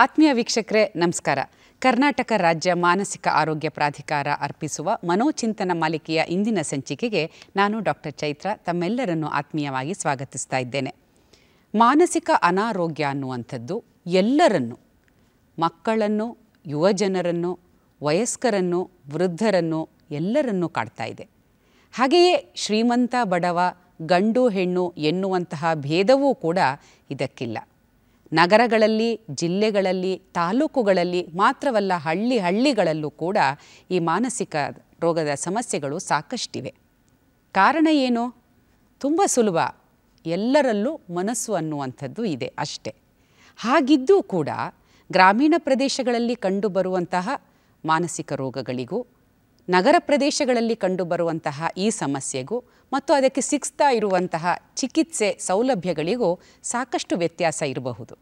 ಆತ್ಮೀಯ ವೀಕ್ಷಕರೇ ನಮಸ್ಕಾರ ಕರ್ನಾಟಕ ರಾಜ್ಯ ಮಾನಸಿಕ ಆರೋಗ್ಯ ಪ್ರಾಧಿಕಾರ ಅರ್ಪಿಸುವ ಮನೋಚಿಂತನ ಮಾಲಿಕೆಯ ಇಂದಿನ ಸಂಚಿಕೆಗೆ ನಾನು ಡಾಕ್ಟರ್ ಚೈತ್ರ ತಮ್ಮೆಲ್ಲರನ್ನು ಆತ್ಮೀಯವಾಗಿ ಸ್ವಾಗತಿಸ್ತಾ ಇದ್ದೇನೆ ಮಾನಸಿಕ ಅನಾರೋಗ್ಯ ಅನ್ನುವಂಥದ್ದು ಎಲ್ಲರನ್ನು ಮಕ್ಕಳನ್ನು ಯುವಜನರನ್ನು ವಯಸ್ಕರನ್ನು ವೃದ್ಧರನ್ನು ಎಲ್ಲರನ್ನೂ ಕಾಡ್ತಾ ಇದೆ ಹಾಗೆಯೇ ಶ್ರೀಮಂತ ಬಡವ ಗಂಡು ಹೆಣ್ಣು ಎನ್ನುವಂತಹ ಭೇದವೂ ಕೂಡ ಇದಕ್ಕಿಲ್ಲ ನಗರಗಳಲ್ಲಿ ಜಿಲ್ಲೆಗಳಲ್ಲಿ ತಾಲೂಕುಗಳಲ್ಲಿ ಮಾತ್ರವಲ್ಲ ಹಳ್ಳಿ ಹಳ್ಳಿಗಳಲ್ಲೂ ಕೂಡ ಈ ಮಾನಸಿಕ ರೋಗದ ಸಮಸ್ಯೆಗಳು ಸಾಕಷ್ಟಿವೆ ಕಾರಣ ಏನು ತುಂಬ ಸುಲಭ ಎಲ್ಲರಲ್ಲೂ ಮನಸ್ಸು ಅನ್ನುವಂಥದ್ದು ಇದೆ ಅಷ್ಟೆ ಹಾಗಿದ್ದೂ ಕೂಡ ಗ್ರಾಮೀಣ ಪ್ರದೇಶಗಳಲ್ಲಿ ಕಂಡುಬರುವಂತಹ ಮಾನಸಿಕ ರೋಗಗಳಿಗೂ ನಗರ ಪ್ರದೇಶಗಳಲ್ಲಿ ಕಂಡುಬರುವಂತಹ ಈ ಸಮಸ್ಯೆಗೂ ಮತ್ತು ಅದಕ್ಕೆ ಸಿಗ್ತಾ ಇರುವಂತಹ ಚಿಕಿತ್ಸೆ ಸೌಲಭ್ಯಗಳಿಗೂ ಸಾಕಷ್ಟು ವ್ಯತ್ಯಾಸ ಇರಬಹುದು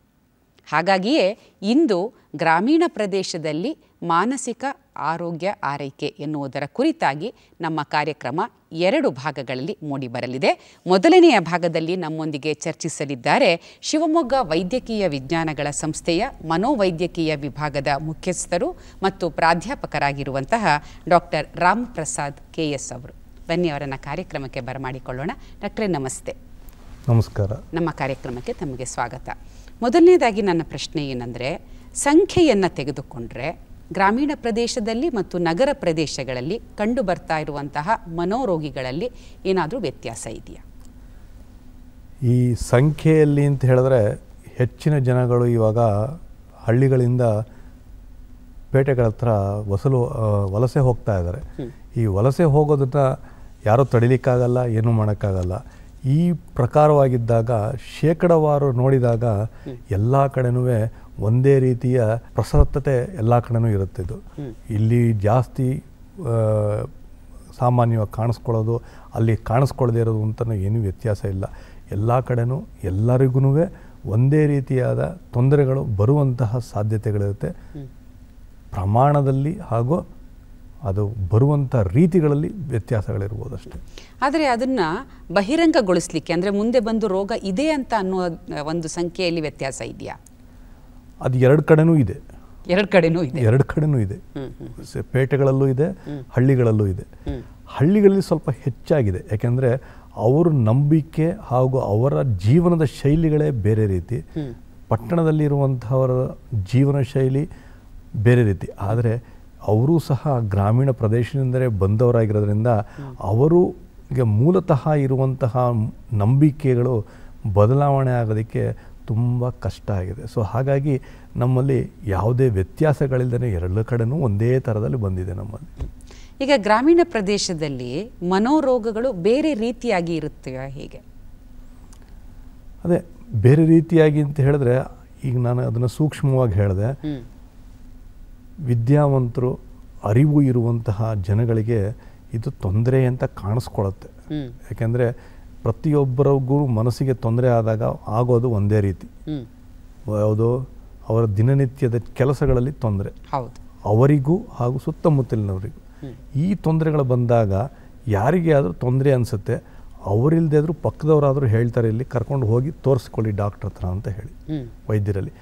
ಹಾಗಾಗಿಯೇ ಇಂದು ಗ್ರಾಮೀಣ ಪ್ರದೇಶದಲ್ಲಿ ಮಾನಸಿಕ ಆರೋಗ್ಯ ಆರೈಕೆ ಎನ್ನುವುದರ ಕುರಿತಾಗಿ ನಮ್ಮ ಕಾರ್ಯಕ್ರಮ ಎರಡು ಭಾಗಗಳಲ್ಲಿ ಮೂಡಿಬರಲಿದೆ ಮೊದಲನೆಯ ಭಾಗದಲ್ಲಿ ನಮ್ಮೊಂದಿಗೆ ಚರ್ಚಿಸಲಿದ್ದಾರೆ ಶಿವಮೊಗ್ಗ ವೈದ್ಯಕೀಯ ವಿಜ್ಞಾನಗಳ ಸಂಸ್ಥೆಯ ಮನೋವೈದ್ಯಕೀಯ ವಿಭಾಗದ ಮುಖ್ಯಸ್ಥರು ಮತ್ತು ಪ್ರಾಧ್ಯಾಪಕರಾಗಿರುವಂತಹ doctor Ram Prasad K S ಅವರು ಬನ್ನಿ ಅವರನ್ನು ಕಾರ್ಯಕ್ರಮಕ್ಕೆ ಬರಮಾಡಿಕೊಳ್ಳೋಣ ಡಾಕ್ಟ್ರೇ ನಮಸ್ತೆ ನಮಸ್ಕಾರ ನಮ್ಮ ಕಾರ್ಯಕ್ರಮಕ್ಕೆ ತಮಗೆ ಸ್ವಾಗತ ಮೊದಲನೇದಾಗಿ ನನ್ನ ಪ್ರಶ್ನೆ ಏನಂದರೆ ಸಂಖ್ಯೆಯನ್ನು ತೆಗೆದುಕೊಂಡರೆ ಗ್ರಾಮೀಣ ಪ್ರದೇಶದಲ್ಲಿ ಮತ್ತು ನಗರ ಪ್ರದೇಶಗಳಲ್ಲಿ ಕಂಡು ಬರ್ತಾ ಇರುವಂತಹ ಮನೋರೋಗಿಗಳಲ್ಲಿ ಏನಾದರೂ ವ್ಯತ್ಯಾಸ ಇದೆಯಾ ಈ ಸಂಖ್ಯೆಯಲ್ಲಿ ಅಂತ ಹೇಳಿದ್ರೆ ಹೆಚ್ಚಿನ ಜನಗಳು ಇವಾಗ ಹಳ್ಳಿಗಳಿಂದ ಪೇಟೆಗಳ ಹತ್ರ ವಸಲು ವಲಸೆ ಹೋಗ್ತಾ ಇದ್ದಾರೆ ಈ ವಲಸೆ ಹೋಗೋದನ್ನು ಯಾರೂ ತಡಿಲಿಕ್ಕಾಗಲ್ಲ ಏನೂ ಮಾಡೋಕ್ಕಾಗಲ್ಲ ಈ ಪ್ರಕಾರವಾಗಿದ್ದಾಗ ಶೇಕಡವಾರು ನೋಡಿದಾಗ ಎಲ್ಲ ಕಡೆಯೂ ಒಂದೇ ರೀತಿಯ ಪ್ರಸತ್ತತೆ ಎಲ್ಲ ಕಡೆನೂ ಇರುತ್ತೆ ಇದು ಇಲ್ಲಿ ಜಾಸ್ತಿ ಸಾಮಾನ್ಯವಾಗಿ ಕಾಣಿಸ್ಕೊಳ್ಳೋದು ಅಲ್ಲಿ ಕಾಣಿಸ್ಕೊಳ್ಳದೇ ಇರೋದು ಅಂತಲೂ ಏನೂ ವ್ಯತ್ಯಾಸ ಇಲ್ಲ ಎಲ್ಲ ಕಡೆನೂ ಎಲ್ಲರಿಗೂ ಒಂದೇ ರೀತಿಯಾದ ತೊಂದರೆಗಳು ಬರುವಂತಹ ಸಾಧ್ಯತೆಗಳಿರುತ್ತೆ ಪ್ರಮಾಣದಲ್ಲಿ ಹಾಗೂ ಅದು ಬರುವಂಥ ರೀತಿಗಳಲ್ಲಿ ವ್ಯತ್ಯಾಸಗಳಿರ್ಬೋದು ಅಷ್ಟೇ ಆದರೆ ಅದನ್ನು ಬಹಿರಂಗಗೊಳಿಸ್ಲಿಕ್ಕೆ ಅಂದರೆ ಮುಂದೆ ಬಂದು ರೋಗ ಇದೆ ಅಂತ ಅನ್ನೋ ಒಂದು ಸಂಖ್ಯೆಯಲ್ಲಿ ವ್ಯತ್ಯಾಸ ಇದೆಯಾ ಅದು ಎರಡು ಕಡೆನೂ ಇದೆ ಎರಡು ಕಡೆನೂ ಇದೆ ಎರಡು ಕಡೆನೂ ಇದೆ ಪೇಟೆಗಳಲ್ಲೂ ಇದೆ ಹಳ್ಳಿಗಳಲ್ಲೂ ಇದೆ ಹಳ್ಳಿಗಳಲ್ಲಿ ಸ್ವಲ್ಪ ಹೆಚ್ಚಾಗಿದೆ ಯಾಕೆಂದರೆ ಅವರ ನಂಬಿಕೆ ಹಾಗೂ ಅವರ ಜೀವನದ ಶೈಲಿಗಳೇ ಬೇರೆ ರೀತಿ ಪಟ್ಟಣದಲ್ಲಿರುವಂಥವರ ಜೀವನ ಶೈಲಿ ಬೇರೆ ರೀತಿ ಆದರೆ ಅವರು ಸಹ ಗ್ರಾಮೀಣ ಪ್ರದೇಶದಿಂದಲೇ ಬಂದವರಾಗಿರೋದ್ರಿಂದ ಅವರಿಗೆ ಮೂಲತಃ ಇರುವಂತಹ ನಂಬಿಕೆಗಳು ಬದಲಾವಣೆ ಆಗೋದಕ್ಕೆ ತುಂಬ ಕಷ್ಟ ಆಗಿದೆ ಸೊ ಹಾಗಾಗಿ ನಮ್ಮಲ್ಲಿ ಯಾವುದೇ ವ್ಯತ್ಯಾಸಗಳಿಲ್ಲದೇ ಎರಡು ಕಡೆನೂ ಒಂದೇ ಥರದಲ್ಲಿ ಬಂದಿದೆ ನಮ್ಮಲ್ಲಿ ಈಗ ಗ್ರಾಮೀಣ ಪ್ರದೇಶದಲ್ಲಿ ಮನೋರೋಗಗಳು ಬೇರೆ ರೀತಿಯಾಗಿ ಇರುತ್ತವೆ ಹೀಗೆ ಅದೇ ಬೇರೆ ರೀತಿಯಾಗಿ ಅಂತ ಹೇಳಿದ್ರೆ ಈಗ ನಾನು ಅದನ್ನು ಸೂಕ್ಷ್ಮವಾಗಿ ಹೇಳಿದೆ ವಿದ್ಯಾವಂತರು ಅರಿವು ಇರುವಂತಹ ಜನಗಳಿಗೆ ಇದು ತೊಂದರೆ ಅಂತ ಕಾಣಿಸ್ಕೊಳತ್ತೆ ಯಾಕೆಂದರೆ ಪ್ರತಿಯೊಬ್ಬರಿಗೂ ಮನಸ್ಸಿಗೆ ತೊಂದರೆ ಆದಾಗ ಆಗೋದು ಒಂದೇ ರೀತಿ ಯಾವುದು ಅವರ ದಿನನಿತ್ಯದ ಕೆಲಸಗಳಲ್ಲಿ ತೊಂದರೆ ಅವರಿಗೂ ಹಾಗೂ ಸುತ್ತಮುತ್ತಲಿನವರಿಗೂ ಈ ತೊಂದರೆಗಳು ಬಂದಾಗ ಯಾರಿಗೆ ಆದರೂ ತೊಂದರೆ ಅನಿಸುತ್ತೆ ಅವರಿಲ್ಲದೆ ಆದರೂ ಪಕ್ಕದವರಾದರೂ ಹೇಳ್ತಾರೆ ಇಲ್ಲಿ ಕರ್ಕೊಂಡು ಹೋಗಿ ತೋರಿಸ್ಕೊಳ್ಳಿ ಡಾಕ್ಟರ್ ಹತ್ರ ಅಂತ ಹೇಳಿ ವೈದ್ಯರಲ್ಲಿ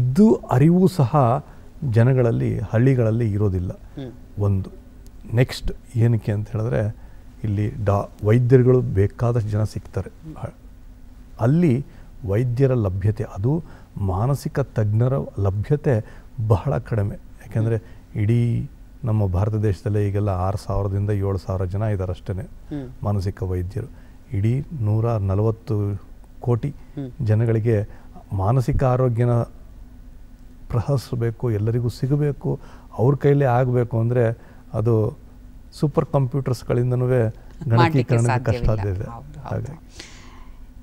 ಇದು ಅರಿವು ಸಹ ಜನಗಳಲ್ಲಿ ಹಳ್ಳಿಗಳಲ್ಲಿ ಇರೋದಿಲ್ಲ ಒಂದು ನೆಕ್ಸ್ಟ್ ಏನಕ್ಕೆ ಅಂತ ಹೇಳಿದ್ರೆ ಇಲ್ಲಿ ಡಾ ವೈದ್ಯರುಗಳು ಬೇಕಾದಷ್ಟು ಜನ ಸಿಗ್ತಾರೆ ಅಲ್ಲಿ ವೈದ್ಯರ ಲಭ್ಯತೆ ಅದು ಮಾನಸಿಕ ತಜ್ಞರ ಲಭ್ಯತೆ ಬಹಳ ಕಡಿಮೆ ಯಾಕೆಂದರೆ ಇಡೀ ನಮ್ಮ ಭಾರತ ದೇಶದಲ್ಲೇ ಈಗೆಲ್ಲ ಆರು ಸಾವಿರದಿಂದ ಏಳು ಸಾವಿರ ಜನ ಇದ್ದಾರೆ ಮಾನಸಿಕ ವೈದ್ಯರು ಇಡೀ ನೂರ ನಲವತ್ತು ಕೋಟಿ ಜನಗಳಿಗೆ ಮಾನಸಿಕ ಆರೋಗ್ಯನ ಪ್ರಹಸಬೇಕು ಎಲ್ಲರಿಗೂ ಸಿಗಬೇಕು ಅವ್ರ ಕೈಲೇ ಆಗಬೇಕು ಅಂದರೆ ಅದು ಸೂಪರ್ ಕಂಪ್ಯೂಟರ್ಸ್ಗಳಿಂದನೂ ಗಣಕೀಕರಣ ಕಷ್ಟ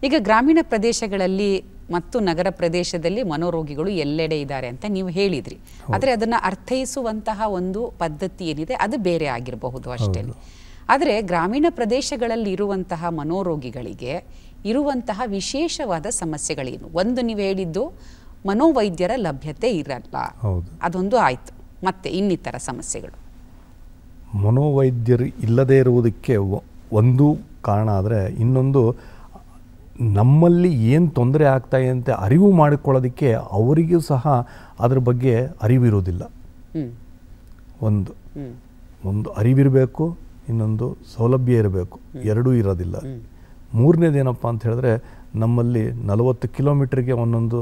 ಈಗ ಗ್ರಾಮೀಣ ಪ್ರದೇಶಗಳಲ್ಲಿ ಮತ್ತು ನಗರ ಪ್ರದೇಶದಲ್ಲಿ ಮನೋರೋಗಿಗಳು ಎಲ್ಲೆಡೆ ಇದ್ದಾರೆ ಅಂತ ನೀವು ಹೇಳಿದ್ರಿ ಆದರೆ ಅದನ್ನ ಅರ್ಥೈಸುವಂತಹ ಒಂದು ಪದ್ಧತಿ ಏನಿದೆ ಅದು ಬೇರೆ ಆಗಿರಬಹುದು ಅಷ್ಟೇ ಆದರೆ ಗ್ರಾಮೀಣ ಪ್ರದೇಶಗಳಲ್ಲಿ ಇರುವಂತಹ ಮನೋರೋಗಿಗಳಿಗೆ ಇರುವಂತಹ ವಿಶೇಷವಾದ ಸಮಸ್ಯೆಗಳೇನು ಒಂದು ನೀವು ಹೇಳಿದ್ದು ಮನೋವೈದ್ಯರ ಲಭ್ಯತೆ ಇರಲ್ಲ ಅದೊಂದು ಆಯಿತು ಮತ್ತೆ ಇನ್ನಿತರ ಸಮಸ್ಯೆಗಳು ಮನೋವೈದ್ಯರು ಇಲ್ಲದೇ ಇರುವುದಕ್ಕೆ ಒಂದು ಕಾರಣ ಆದರೆ ಇನ್ನೊಂದು ನಮ್ಮಲ್ಲಿ ಏನು ತೊಂದರೆ ಆಗ್ತಾಯಿದೆ ಅಂತ ಅರಿವು ಮಾಡಿಕೊಳ್ಳೋದಕ್ಕೆ ಅವರಿಗೂ ಸಹ ಅದ್ರ ಬಗ್ಗೆ ಅರಿವಿರೋದಿಲ್ಲ ಒಂದು ಒಂದು ಅರಿವಿರಬೇಕು ಇನ್ನೊಂದು ಸೌಲಭ್ಯ ಇರಬೇಕು ಎರಡೂ ಇರೋದಿಲ್ಲ ಮೂರನೇದೇನಪ್ಪ ಅಂತ ಹೇಳಿದ್ರೆ ನಮ್ಮಲ್ಲಿ ನಲವತ್ತು ಕಿಲೋಮೀಟ್ರಿಗೆ ಒಂದೊಂದು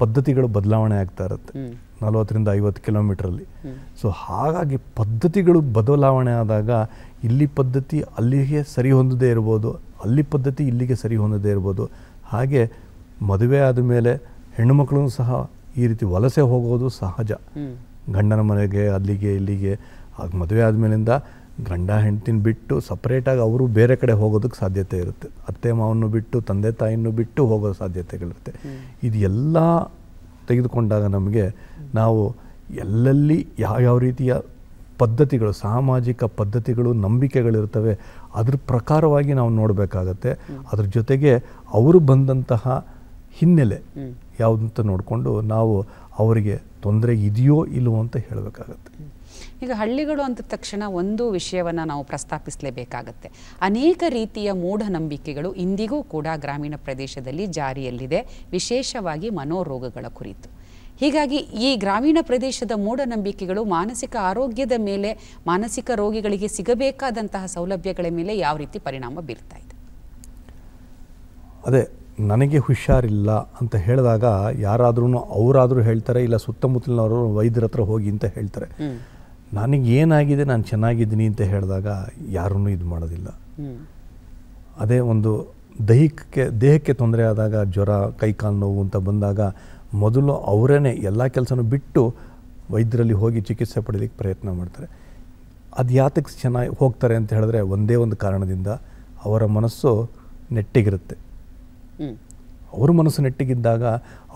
ಪದ್ಧತಿಗಳು ಬದಲಾವಣೆ ಆಗ್ತಾ ಇರುತ್ತೆ ನಲವತ್ತರಿಂದ ಐವತ್ತು ಕಿಲೋಮೀಟ್ರಲ್ಲಿ ಸೊ ಹಾಗಾಗಿ ಪದ್ಧತಿಗಳು ಬದಲಾವಣೆ ಆದಾಗ ಇಲ್ಲಿ ಪದ್ಧತಿ ಅಲ್ಲಿಗೆ ಸರಿ ಹೊಂದದೇ ಇರ್ಬೋದು ಅಲ್ಲಿ ಪದ್ಧತಿ ಇಲ್ಲಿಗೆ ಸರಿ ಹೊಂದದೇ ಇರ್ಬೋದು ಹಾಗೆ ಮದುವೆ ಆದ ಮೇಲೆ ಹೆಣ್ಣುಮಕ್ಕಳು ಸಹ ಈ ರೀತಿ ವಲಸೆ ಹೋಗೋದು ಸಹಜ ಗಂಡನ ಮನೆಗೆ ಅಲ್ಲಿಗೆ ಇಲ್ಲಿಗೆ ಆಗ ಮದುವೆ ಆದಮೇಲಿಂದ ಗಂಡ ಹೆಂಡ್ತಿನ ಬಿಟ್ಟು ಸಪ್ರೇಟಾಗಿ ಅವರು ಬೇರೆ ಕಡೆ ಹೋಗೋದಕ್ಕೆ ಸಾಧ್ಯತೆ ಇರುತ್ತೆ ಅತ್ತೆ ಮಾವನ್ನು ಬಿಟ್ಟು ತಂದೆ ತಾಯಿಯನ್ನು ಬಿಟ್ಟು ಹೋಗೋ ಸಾಧ್ಯತೆಗಳಿರುತ್ತೆ ಇದು ತೆಗೆದುಕೊಂಡಾಗ ನಮಗೆ ನಾವು ಎಲ್ಲೆಲ್ಲಿ ಯಾವ್ಯಾವ ರೀತಿಯ ಪದ್ಧತಿಗಳು ಸಾಮಾಜಿಕ ಪದ್ಧತಿಗಳು ನಂಬಿಕೆಗಳಿರ್ತವೆ ಅದ್ರ ಪ್ರಕಾರವಾಗಿ ನಾವು ನೋಡಬೇಕಾಗತ್ತೆ ಅದ್ರ ಜೊತೆಗೆ ಅವರು ಬಂದಂತಹ ಹಿನ್ನೆಲೆ ಯಾವುದಂತ ನೋಡಿಕೊಂಡು ನಾವು ಅವರಿಗೆ ತೊಂದರೆ ಇದೆಯೋ ಇಲ್ಲವೋ ಅಂತ ಹೇಳಬೇಕಾಗತ್ತೆ ಈಗ ಹಳ್ಳಿಗಳು ಅಂದ ತಕ್ಷಣ ಒಂದು ವಿಷಯವನ್ನು ನಾವು ಪ್ರಸ್ತಾಪಿಸಲೇಬೇಕಾಗತ್ತೆ ಅನೇಕ ರೀತಿಯ ಮೂಢನಂಬಿಕೆಗಳು ಇಂದಿಗೂ ಕೂಡ ಗ್ರಾಮೀಣ ಪ್ರದೇಶದಲ್ಲಿ ಜಾರಿಯಲ್ಲಿದೆ ವಿಶೇಷವಾಗಿ ಮನೋರೋಗಗಳ ಕುರಿತು ಹೀಗಾಗಿ ಈ ಗ್ರಾಮೀಣ ಪ್ರದೇಶದ ಮೂಢನಂಬಿಕೆಗಳು ಮಾನಸಿಕ ಆರೋಗ್ಯದ ಮೇಲೆ ಮಾನಸಿಕ ರೋಗಿಗಳಿಗೆ ಸಿಗಬೇಕಾದಂತಹ ಸೌಲಭ್ಯಗಳ ಮೇಲೆ ಯಾವ ರೀತಿ ಪರಿಣಾಮ ಬೀರ್ತಾ ಇದೆ ಅದೇ ನನಗೆ ಹುಷಾರಿಲ್ಲ ಅಂತ ಹೇಳಿದಾಗ ಯಾರಾದ್ರೂ ಅವರಾದರೂ ಹೇಳ್ತಾರೆ ಇಲ್ಲ ಸುತ್ತಮುತ್ತಲಿನವರು ವೈದ್ಯರ ಹತ್ರ ಹೋಗಿ ಅಂತ ಹೇಳ್ತಾರೆ ನನಗೇನಾಗಿದೆ ನಾನು ಚೆನ್ನಾಗಿದ್ದೀನಿ ಅಂತ ಹೇಳಿದಾಗ ಯಾರೂ ಇದು ಮಾಡೋದಿಲ್ಲ ಅದೇ ಒಂದು ದೈಹಿಕಕ್ಕೆ ದೇಹಕ್ಕೆ ತೊಂದರೆ ಆದಾಗ ಜ್ವರ ಕೈ ಕಾಲು ನೋವು ಅಂತ ಬಂದಾಗ ಮೊದಲು ಅವರೇ ಎಲ್ಲ ಕೆಲಸನೂ ಬಿಟ್ಟು ವೈದ್ಯರಲ್ಲಿ ಹೋಗಿ ಚಿಕಿತ್ಸೆ ಪಡೀಲಿಕ್ಕೆ ಪ್ರಯತ್ನ ಮಾಡ್ತಾರೆ ಅದು ಯಾತಕ್ಕೆ ಚೆನ್ನಾಗಿ ಹೋಗ್ತಾರೆ ಅಂತ ಹೇಳಿದ್ರೆ ಒಂದೇ ಒಂದು ಕಾರಣದಿಂದ ಅವರ ಮನಸ್ಸು ನೆಟ್ಟಿಗಿರುತ್ತೆ ಅವ್ರ ಮನಸ್ಸು ನೆಟ್ಟಿಗಿದ್ದಾಗ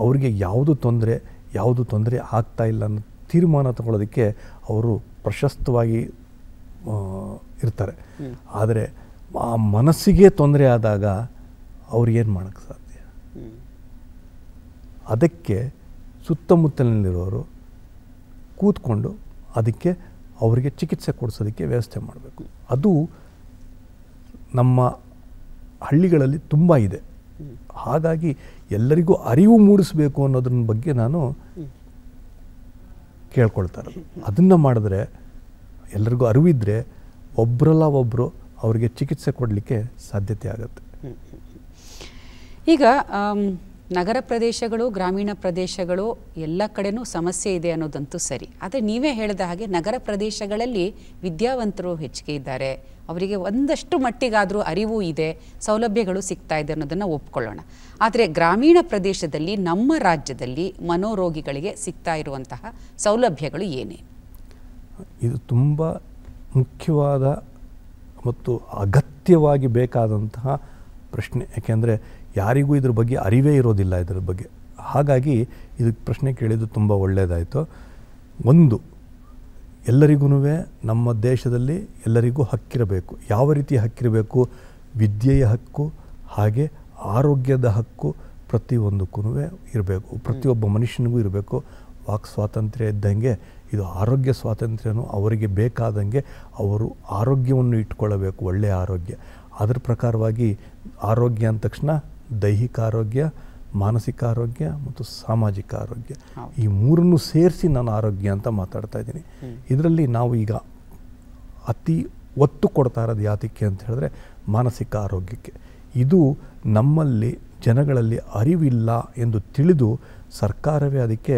ಅವರಿಗೆ ಯಾವುದು ತೊಂದರೆ ಯಾವುದು ತೊಂದರೆ ಆಗ್ತಾ ಇಲ್ಲ ಅನ್ನೋ ತೀರ್ಮಾನ ತಗೊಳ್ಳೋದಕ್ಕೆ ಅವರು ಪ್ರಶಸ್ತವಾಗಿ ಇರ್ತಾರೆ ಆದರೆ ಆ ಮನಸ್ಸಿಗೆ ತೊಂದರೆ ಆದಾಗ ಅವ್ರಿಗೇನು ಮಾಡೋಕ್ಕೆ ಸಾಧ್ಯ ಅದಕ್ಕೆ ಸುತ್ತಮುತ್ತಲಿನಲ್ಲಿರೋರು ಕೂತ್ಕೊಂಡು ಅದಕ್ಕೆ ಅವರಿಗೆ ಚಿಕಿತ್ಸೆ ಕೊಡಿಸೋದಕ್ಕೆ ವ್ಯವಸ್ಥೆ ಮಾಡಬೇಕು ಅದು ನಮ್ಮ ಹಳ್ಳಿಗಳಲ್ಲಿ ತುಂಬ ಇದೆ ಹಾಗಾಗಿ ಎಲ್ಲರಿಗೂ ಅರಿವು ಮೂಡಿಸಬೇಕು ಅನ್ನೋದ್ರ ಬಗ್ಗೆ ನಾನು ಕೇಳ್ಕೊಳ್ತಾರೆ ಅದನ್ನು ಮಾಡಿದ್ರೆ ಎಲ್ಲರಿಗೂ ಅರಿವಿದ್ದರೆ ಒಬ್ಬರಲ್ಲ ಒಬ್ಬರು ಅವರಿಗೆ ಚಿಕಿತ್ಸೆ ಕೊಡಲಿಕ್ಕೆ ಸಾಧ್ಯತೆ ಆಗುತ್ತೆ ಈಗ ನಗರ ಪ್ರದೇಶಗಳು ಗ್ರಾಮೀಣ ಪ್ರದೇಶಗಳು ಎಲ್ಲ ಕಡೆನೂ ಸಮಸ್ಯೆ ಇದೆ ಅನ್ನೋದಂತೂ ಸರಿ ಆದರೆ ನೀವೇ ಹೇಳಿದ ಹಾಗೆ ನಗರ ಪ್ರದೇಶಗಳಲ್ಲಿ ವಿದ್ಯಾವಂತರು ಹೆಚ್ಚಿಗೆ ಇದ್ದಾರೆ ಅವರಿಗೆ ಒಂದಷ್ಟು ಮಟ್ಟಿಗಾದರೂ ಅರಿವು ಇದೆ ಸೌಲಭ್ಯಗಳು ಸಿಗ್ತಾ ಇದೆ ಅನ್ನೋದನ್ನು ಒಪ್ಕೊಳ್ಳೋಣ ಆದರೆ ಗ್ರಾಮೀಣ ಪ್ರದೇಶದಲ್ಲಿ ನಮ್ಮ ರಾಜ್ಯದಲ್ಲಿ ಮನೋರೋಗಿಗಳಿಗೆ ಸಿಗ್ತಾ ಇರುವಂತಹ ಸೌಲಭ್ಯಗಳು ಏನೇ ಇದು ತುಂಬ ಮುಖ್ಯವಾದ ಮತ್ತು ಅಗತ್ಯವಾಗಿ ಬೇಕಾದಂತಹ ಪ್ರಶ್ನೆ ಯಾಕೆಂದರೆ ಯಾರಿಗೂ ಇದ್ರ ಬಗ್ಗೆ ಅರಿವೇ ಇರೋದಿಲ್ಲ ಇದ್ರ ಬಗ್ಗೆ ಹಾಗಾಗಿ ಇದಕ್ಕೆ ಪ್ರಶ್ನೆ ಕೇಳಿದ್ದು ತುಂಬ ಒಳ್ಳೆಯದಾಯಿತು ಒಂದು ಎಲ್ಲರಿಗೂ ನಮ್ಮ ದೇಶದಲ್ಲಿ ಎಲ್ಲರಿಗೂ ಹಕ್ಕಿರಬೇಕು ಯಾವ ರೀತಿ ಹಕ್ಕಿರಬೇಕು ವಿದ್ಯೆಯ ಹಕ್ಕು ಹಾಗೆ ಆರೋಗ್ಯದ ಹಕ್ಕು ಪ್ರತಿಯೊಂದಕ್ಕೂ ಇರಬೇಕು ಪ್ರತಿಯೊಬ್ಬ ಮನುಷ್ಯನಿಗೂ ಇರಬೇಕು ವಾಕ್ ಸ್ವಾತಂತ್ರ್ಯ ಇದ್ದಂಗೆ ಇದು ಆರೋಗ್ಯ ಸ್ವಾತಂತ್ರ್ಯನೂ ಅವರಿಗೆ ಬೇಕಾದಂಗೆ ಅವರು ಆರೋಗ್ಯವನ್ನು ಇಟ್ಕೊಳ್ಳಬೇಕು ಒಳ್ಳೆಯ ಆರೋಗ್ಯ ಅದರ ಪ್ರಕಾರವಾಗಿ ಆರೋಗ್ಯ ಅಂದ ತಕ್ಷಣ ದೈಹಿಕ ಆರೋಗ್ಯ ಮಾನಸಿಕ ಆರೋಗ್ಯ ಮತ್ತು ಸಾಮಾಜಿಕ ಆರೋಗ್ಯ ಈ ಮೂರನ್ನು ಸೇರಿಸಿ ನಾನು ಆರೋಗ್ಯ ಅಂತ ಮಾತಾಡ್ತಾ ಇದ್ದೀನಿ ಇದರಲ್ಲಿ ನಾವು ಈಗ ಅತಿ ಒತ್ತು ಕೊಡ್ತಾ ಇರೋದು ಯಾತಕ್ಕೆ ಅಂತ ಹೇಳಿದ್ರೆ ಮಾನಸಿಕ ಆರೋಗ್ಯಕ್ಕೆ ಇದು ನಮ್ಮಲ್ಲಿ ಜನಗಳಲ್ಲಿ ಅರಿವಿಲ್ಲ ಎಂದು ತಿಳಿದು ಸರ್ಕಾರವೇ ಅದಕ್ಕೆ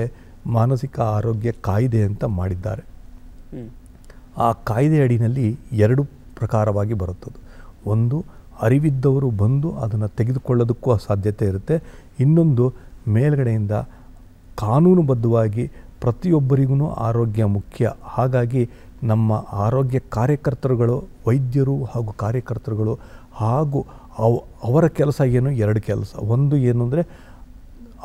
ಮಾನಸಿಕ ಆರೋಗ್ಯ ಕಾಯ್ದೆ ಅಂತ ಮಾಡಿದ್ದಾರೆ ಆ ಕಾಯ್ದೆ ಅಡಿನಲ್ಲಿ ಎರಡು ಪ್ರಕಾರವಾಗಿ ಬರುತ್ತದೆ ಒಂದು ಅರಿವಿದ್ದವರು ಬಂದು ಅದನ್ನು ತೆಗೆದುಕೊಳ್ಳೋದಕ್ಕೂ ಸಾಧ್ಯತೆ ಇರುತ್ತೆ ಇನ್ನೊಂದು ಮೇಲ್ಗಡೆಯಿಂದ ಕಾನೂನುಬದ್ಧವಾಗಿ ಪ್ರತಿಯೊಬ್ಬರಿಗೂ ಆರೋಗ್ಯ ಮುಖ್ಯ ಹಾಗಾಗಿ ನಮ್ಮ ಆರೋಗ್ಯ ಕಾರ್ಯಕರ್ತರುಗಳು ವೈದ್ಯರು ಹಾಗೂ ಕಾರ್ಯಕರ್ತರುಗಳು ಹಾಗೂ ಅವ ಅವರ ಕೆಲಸ ಏನು ಎರಡು ಕೆಲಸ ಒಂದು ಏನು ಅಂದರೆ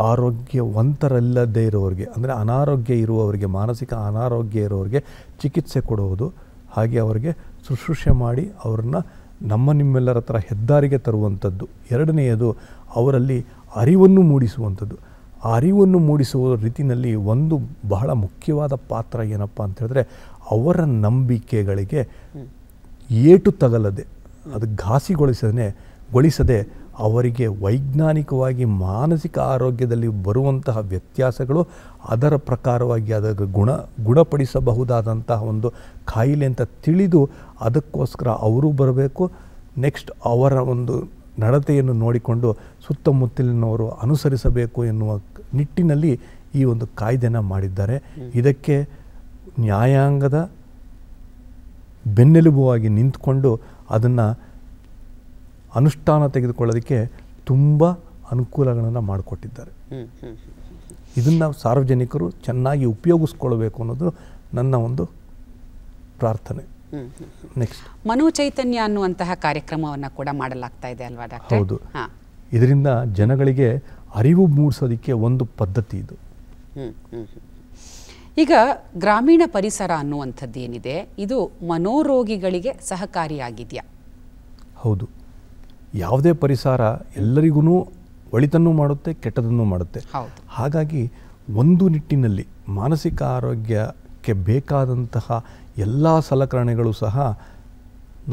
ಆರೋಗ್ಯವಂತರಲ್ಲದೇ ಇರೋರಿಗೆ ಅಂದರೆ ಅನಾರೋಗ್ಯ ಇರುವವರಿಗೆ ಮಾನಸಿಕ ಅನಾರೋಗ್ಯ ಇರೋರಿಗೆ ಚಿಕಿತ್ಸೆ ಕೊಡುವುದು ಹಾಗೆ ಅವರಿಗೆ ಶುಶ್ರೂಷೆ ಮಾಡಿ ಅವ್ರನ್ನ ನಮ್ಮ ನಿಮ್ಮೆಲ್ಲರ ಹತ್ರ ಹೆದ್ದಾರಿಗೆ ತರುವಂಥದ್ದು ಎರಡನೆಯದು ಅವರಲ್ಲಿ ಅರಿವನ್ನು ಮೂಡಿಸುವಂಥದ್ದು ಆ ಅರಿವನ್ನು ಮೂಡಿಸುವ ರೀತಿಯಲ್ಲಿ ಒಂದು ಬಹಳ ಮುಖ್ಯವಾದ ಪಾತ್ರ ಏನಪ್ಪ ಅಂತ ಹೇಳಿದ್ರೆ ಅವರ ನಂಬಿಕೆಗಳಿಗೆ ಏಟು ತಗಲದೆ ಅದು ಘಾಸಿಗೊಳಿಸದೇ ಗೊಳಿಸದೆ ಅವರಿಗೆ ವೈಜ್ಞಾನಿಕವಾಗಿ ಮಾನಸಿಕ ಆರೋಗ್ಯದಲ್ಲಿ ಬರುವಂತಹ ವ್ಯತ್ಯಾಸಗಳು ಅದರ ಪ್ರಕಾರವಾಗಿ ಅದರ ಗುಣ ಗುಣಪಡಿಸಬಹುದಾದಂತಹ ಒಂದು ಕಾಯಿಲೆ ಅಂತ ತಿಳಿದು ಅದಕ್ಕೋಸ್ಕರ ಅವರು ಬರಬೇಕು ನೆಕ್ಸ್ಟ್ ಅವರ ಒಂದು ನಡತೆಯನ್ನು ನೋಡಿಕೊಂಡು ಸುತ್ತಮುತ್ತಲಿನವರು ಅನುಸರಿಸಬೇಕು ಎನ್ನುವ ನಿಟ್ಟಿನಲ್ಲಿ ಈ ಒಂದು ಕಾಯ್ದೆನ ಮಾಡಿದ್ದಾರೆ ಇದಕ್ಕೆ ನ್ಯಾಯಾಂಗದ ಬೆನ್ನೆಲುಬುವಾಗಿ ನಿಂತ್ಕೊಂಡು ಅದನ್ನು ಅನುಷ್ಠಾನ ತೆಗೆದುಕೊಳ್ಳೋದಕ್ಕೆ ತುಂಬ ಅನುಕೂಲಗಳನ್ನು ಮಾಡಿಕೊಟ್ಟಿದ್ದಾರೆ ಇದನ್ನು ಸಾರ್ವಜನಿಕರು ಚೆನ್ನಾಗಿ ಉಪಯೋಗಿಸ್ಕೊಳ್ಬೇಕು ಅನ್ನೋದು ನನ್ನ ಒಂದು ಪ್ರಾರ್ಥನೆ ನೆಕ್ಸ್ಟ್ ಮನೋಚೈತನ್ಯ ಅನ್ನುವಂತಹ ಕಾರ್ಯಕ್ರಮವನ್ನು ಕೂಡ ಮಾಡಲಾಗ್ತಾ ಇದೆ ಅಲ್ವಾ ಡಾಕ್ಟರ್ ಹೌದು ಇದರಿಂದ ಜನಗಳಿಗೆ ಅರಿವು ಮೂಡಿಸೋದಕ್ಕೆ ಒಂದು ಪದ್ಧತಿ ಇದು ಈಗ ಗ್ರಾಮೀಣ ಪರಿಸರ ಅನ್ನುವಂಥದ್ದು ಏನಿದೆ ಇದು ಮನೋರೋಗಿಗಳಿಗೆ ಸಹಕಾರಿಯಾಗಿದೆಯಾ ಹೌದು ಯಾವುದೇ ಪರಿಸರ ಎಲ್ಲರಿಗೂ ಒಳಿತನ್ನೂ ಮಾಡುತ್ತೆ ಕೆಟ್ಟದನ್ನು ಮಾಡುತ್ತೆ ಹಾಗಾಗಿ ಒಂದು ನಿಟ್ಟಿನಲ್ಲಿ ಮಾನಸಿಕ ಆರೋಗ್ಯಕ್ಕೆ ಬೇಕಾದಂತಹ ಎಲ್ಲ ಸಲಕರಣೆಗಳು ಸಹ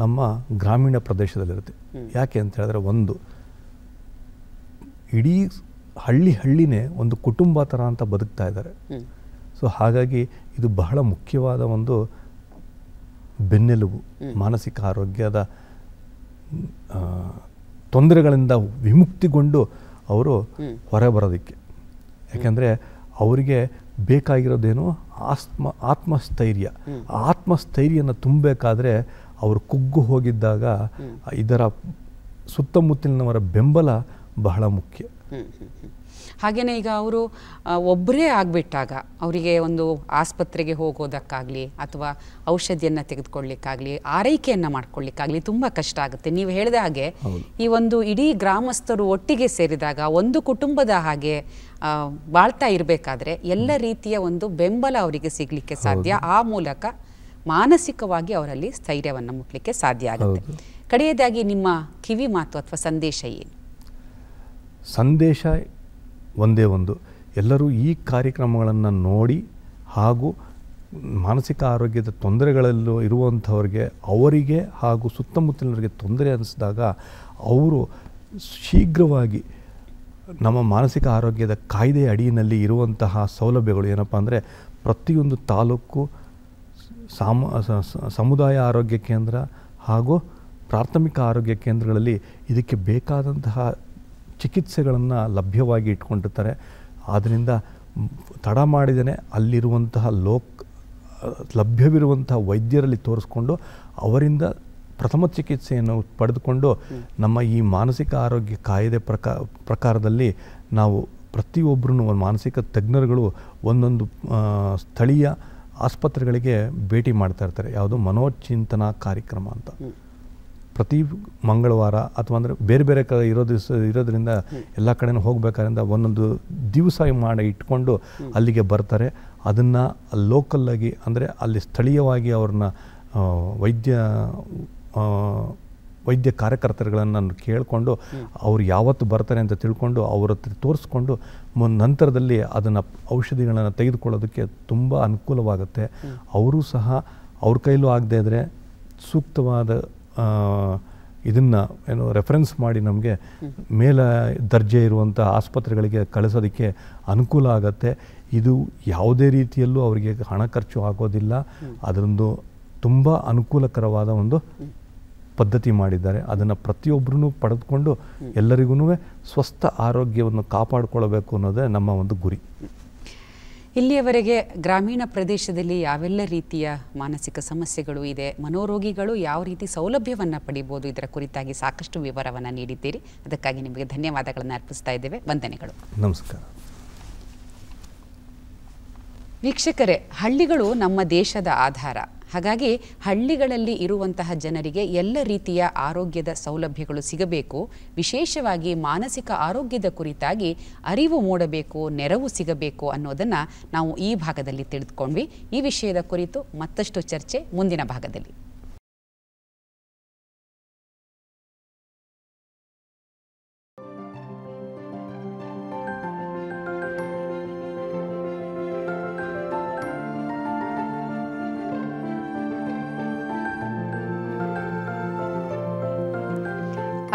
ನಮ್ಮ ಗ್ರಾಮೀಣ ಪ್ರದೇಶದಲ್ಲಿರುತ್ತೆ ಯಾಕೆ ಅಂತ ಹೇಳಿದ್ರೆ ಒಂದು ಇಡೀ ಹಳ್ಳಿ ಹಳ್ಳಿನೇ ಒಂದು ಕುಟುಂಬ ಥರ ಅಂತ ಬದುಕ್ತಾ ಇದ್ದಾರೆ ಸೊ ಹಾಗಾಗಿ ಇದು ಬಹಳ ಮುಖ್ಯವಾದ ಒಂದು ಬೆನ್ನೆಲುಬು ಮಾನಸಿಕ ಆರೋಗ್ಯದ ತೊಂದರೆಗಳಿಂದ ವಿಮುಕ್ತಿಗೊಂಡು ಅವರು ಬರೋದಕ್ಕೆ ಯಾಕೆಂದರೆ ಅವರಿಗೆ ಬೇಕಾಗಿರೋದೇನು ಆತ್ಮ ಆತ್ಮಸ್ಥೈರ್ಯ ಆತ್ಮಸ್ಥೈರ್ಯನ ತುಂಬಬೇಕಾದ್ರೆ ಅವರು ಕುಗ್ಗು ಹೋಗಿದ್ದಾಗ ಇದರ ಸುತ್ತಮುತ್ತಲಿನವರ ಬೆಂಬಲ ಬಹಳ ಮುಖ್ಯ ಹಾಗೆಯೇ ಈಗ ಅವರು ಒಬ್ಬರೇ ಆಗಿಬಿಟ್ಟಾಗ ಅವರಿಗೆ ಒಂದು ಆಸ್ಪತ್ರೆಗೆ ಹೋಗೋದಕ್ಕಾಗಲಿ ಅಥವಾ ಔಷಧಿಯನ್ನು ತೆಗೆದುಕೊಳ್ಳಿಕ್ಕಾಗಲಿ ಆರೈಕೆಯನ್ನು ಮಾಡ್ಕೊಳ್ಳಿಕ್ಕಾಗಲಿ ತುಂಬ ಕಷ್ಟ ಆಗುತ್ತೆ ನೀವು ಹೇಳಿದ ಹಾಗೆ ಈ ಒಂದು ಇಡೀ ಗ್ರಾಮಸ್ಥರು ಒಟ್ಟಿಗೆ ಸೇರಿದಾಗ ಒಂದು ಕುಟುಂಬದ ಹಾಗೆ ಬಾಳ್ತಾ ಇರಬೇಕಾದ್ರೆ ಎಲ್ಲ ರೀತಿಯ ಒಂದು ಬೆಂಬಲ ಅವರಿಗೆ ಸಿಗಲಿಕ್ಕೆ ಸಾಧ್ಯ ಆ ಮೂಲಕ ಮಾನಸಿಕವಾಗಿ ಅವರಲ್ಲಿ ಸ್ಥೈರ್ಯವನ್ನು ಮುಟ್ಲಿಕ್ಕೆ ಸಾಧ್ಯ ಆಗುತ್ತೆ ಕಡೆಯದಾಗಿ ನಿಮ್ಮ ಕಿವಿ ಮಾತು ಅಥವಾ ಸಂದೇಶ ಏನು ಸಂದೇಶ ಒಂದೇ ಒಂದು ಎಲ್ಲರೂ ಈ ಕಾರ್ಯಕ್ರಮಗಳನ್ನು ನೋಡಿ ಹಾಗೂ ಮಾನಸಿಕ ಆರೋಗ್ಯದ ತೊಂದರೆಗಳಲ್ಲೂ ಇರುವಂಥವ್ರಿಗೆ ಅವರಿಗೆ ಹಾಗೂ ಸುತ್ತಮುತ್ತಲಿನವರಿಗೆ ತೊಂದರೆ ಅನ್ನಿಸಿದಾಗ ಅವರು ಶೀಘ್ರವಾಗಿ ನಮ್ಮ ಮಾನಸಿಕ ಆರೋಗ್ಯದ ಕಾಯ್ದೆಯ ಅಡಿಯಲ್ಲಿ ಇರುವಂತಹ ಸೌಲಭ್ಯಗಳು ಏನಪ್ಪ ಅಂದರೆ ಪ್ರತಿಯೊಂದು ತಾಲೂಕು ಸಾಮ ಸಮುದಾಯ ಆರೋಗ್ಯ ಕೇಂದ್ರ ಹಾಗೂ ಪ್ರಾಥಮಿಕ ಆರೋಗ್ಯ ಕೇಂದ್ರಗಳಲ್ಲಿ ಇದಕ್ಕೆ ಬೇಕಾದಂತಹ ಚಿಕಿತ್ಸೆಗಳನ್ನು ಲಭ್ಯವಾಗಿ ಇಟ್ಕೊಂಡಿರ್ತಾರೆ ಆದ್ದರಿಂದ ತಡ ಮಾಡಿದರೆ ಅಲ್ಲಿರುವಂತಹ ಲೋಕ್ ಲಭ್ಯವಿರುವಂತಹ ವೈದ್ಯರಲ್ಲಿ ತೋರಿಸ್ಕೊಂಡು ಅವರಿಂದ ಪ್ರಥಮ ಚಿಕಿತ್ಸೆಯನ್ನು ಪಡೆದುಕೊಂಡು ನಮ್ಮ ಈ ಮಾನಸಿಕ ಆರೋಗ್ಯ ಕಾಯ್ದೆ ಪ್ರಕಾ ಪ್ರಕಾರದಲ್ಲಿ ನಾವು ಪ್ರತಿಯೊಬ್ಬರೂ ಮಾನಸಿಕ ತಜ್ಞರುಗಳು ಒಂದೊಂದು ಸ್ಥಳೀಯ ಆಸ್ಪತ್ರೆಗಳಿಗೆ ಭೇಟಿ ಮಾಡ್ತಾ ಇರ್ತಾರೆ ಯಾವುದು ಮನೋಚಿಂತನಾ ಕಾರ್ಯಕ್ರಮ ಅಂತ ಪ್ರತಿ ಮಂಗಳವಾರ ಅಥವಾ ಅಂದರೆ ಬೇರೆ ಬೇರೆ ಕ ಇರೋ ದಿವಸ ಇರೋದ್ರಿಂದ ಎಲ್ಲ ಕಡೆನೂ ಹೋಗಬೇಕಾದ್ರಿಂದ ಒಂದೊಂದು ದಿವಸ ಮಾಡಿ ಇಟ್ಕೊಂಡು ಅಲ್ಲಿಗೆ ಬರ್ತಾರೆ ಅದನ್ನು ಲೋಕಲ್ಲಾಗಿ ಅಂದರೆ ಅಲ್ಲಿ ಸ್ಥಳೀಯವಾಗಿ ಅವ್ರನ್ನ ವೈದ್ಯ ವೈದ್ಯ ಕಾರ್ಯಕರ್ತರುಗಳನ್ನು ಕೇಳಿಕೊಂಡು ಅವ್ರು ಯಾವತ್ತು ಬರ್ತಾರೆ ಅಂತ ತಿಳ್ಕೊಂಡು ಅವ್ರ ಹತ್ರ ತೋರಿಸ್ಕೊಂಡು ನಂತರದಲ್ಲಿ ಅದನ್ನು ಔಷಧಿಗಳನ್ನು ತೆಗೆದುಕೊಳ್ಳೋದಕ್ಕೆ ತುಂಬ ಅನುಕೂಲವಾಗುತ್ತೆ ಅವರು ಸಹ ಅವ್ರ ಕೈಲೂ ಆಗದೇ ಇದ್ದರೆ ಸೂಕ್ತವಾದ ಇದನ್ನು ಏನು ರೆಫರೆನ್ಸ್ ಮಾಡಿ ನಮಗೆ ಮೇಲ ದರ್ಜೆ ಇರುವಂಥ ಆಸ್ಪತ್ರೆಗಳಿಗೆ ಕಳಿಸೋದಕ್ಕೆ ಅನುಕೂಲ ಆಗುತ್ತೆ ಇದು ಯಾವುದೇ ರೀತಿಯಲ್ಲೂ ಅವರಿಗೆ ಹಣ ಖರ್ಚು ಆಗೋದಿಲ್ಲ ಅದರೊಂದು ತುಂಬ ಅನುಕೂಲಕರವಾದ ಒಂದು ಪದ್ಧತಿ ಮಾಡಿದ್ದಾರೆ ಅದನ್ನು ಪ್ರತಿಯೊಬ್ಬರೂ ಪಡೆದುಕೊಂಡು ಎಲ್ಲರಿಗೂ ಸ್ವಸ್ಥ ಆರೋಗ್ಯವನ್ನು ಕಾಪಾಡಿಕೊಳ್ಳಬೇಕು ಅನ್ನೋದೇ ನಮ್ಮ ಒಂದು ಗುರಿ ಇಲ್ಲಿಯವರೆಗೆ ಗ್ರಾಮೀಣ ಪ್ರದೇಶದಲ್ಲಿ ಯಾವೆಲ್ಲ ರೀತಿಯ ಮಾನಸಿಕ ಸಮಸ್ಯೆಗಳು ಇದೆ ಮನೋರೋಗಿಗಳು ಯಾವ ರೀತಿ ಸೌಲಭ್ಯವನ್ನು ಪಡಿಬೋದು ಇದರ ಕುರಿತಾಗಿ ಸಾಕಷ್ಟು ವಿವರವನ್ನು ನೀಡಿದ್ದೀರಿ ಅದಕ್ಕಾಗಿ ನಿಮಗೆ ಧನ್ಯವಾದಗಳನ್ನು ಅರ್ಪಿಸ್ತಾ ಇದ್ದೇವೆ ವಂದನೆಗಳು ನಮಸ್ಕಾರ ವೀಕ್ಷಕರೇ ಹಳ್ಳಿಗಳು ನಮ್ಮ ದೇಶದ ಆಧಾರ ಹಾಗಾಗಿ ಹಳ್ಳಿಗಳಲ್ಲಿ ಇರುವಂತಹ ಜನರಿಗೆ ಎಲ್ಲ ರೀತಿಯ ಆರೋಗ್ಯದ ಸೌಲಭ್ಯಗಳು ಸಿಗಬೇಕು ವಿಶೇಷವಾಗಿ ಮಾನಸಿಕ ಆರೋಗ್ಯದ ಕುರಿತಾಗಿ ಅರಿವು ಮೂಡಬೇಕು ನೆರವು ಸಿಗಬೇಕು ಅನ್ನೋದನ್ನು ನಾವು ಈ ಭಾಗದಲ್ಲಿ ತಿಳಿದುಕೊಂಡ್ವಿ ಈ ವಿಷಯದ ಕುರಿತು ಮತ್ತಷ್ಟು ಚರ್ಚೆ ಮುಂದಿನ ಭಾಗದಲ್ಲಿ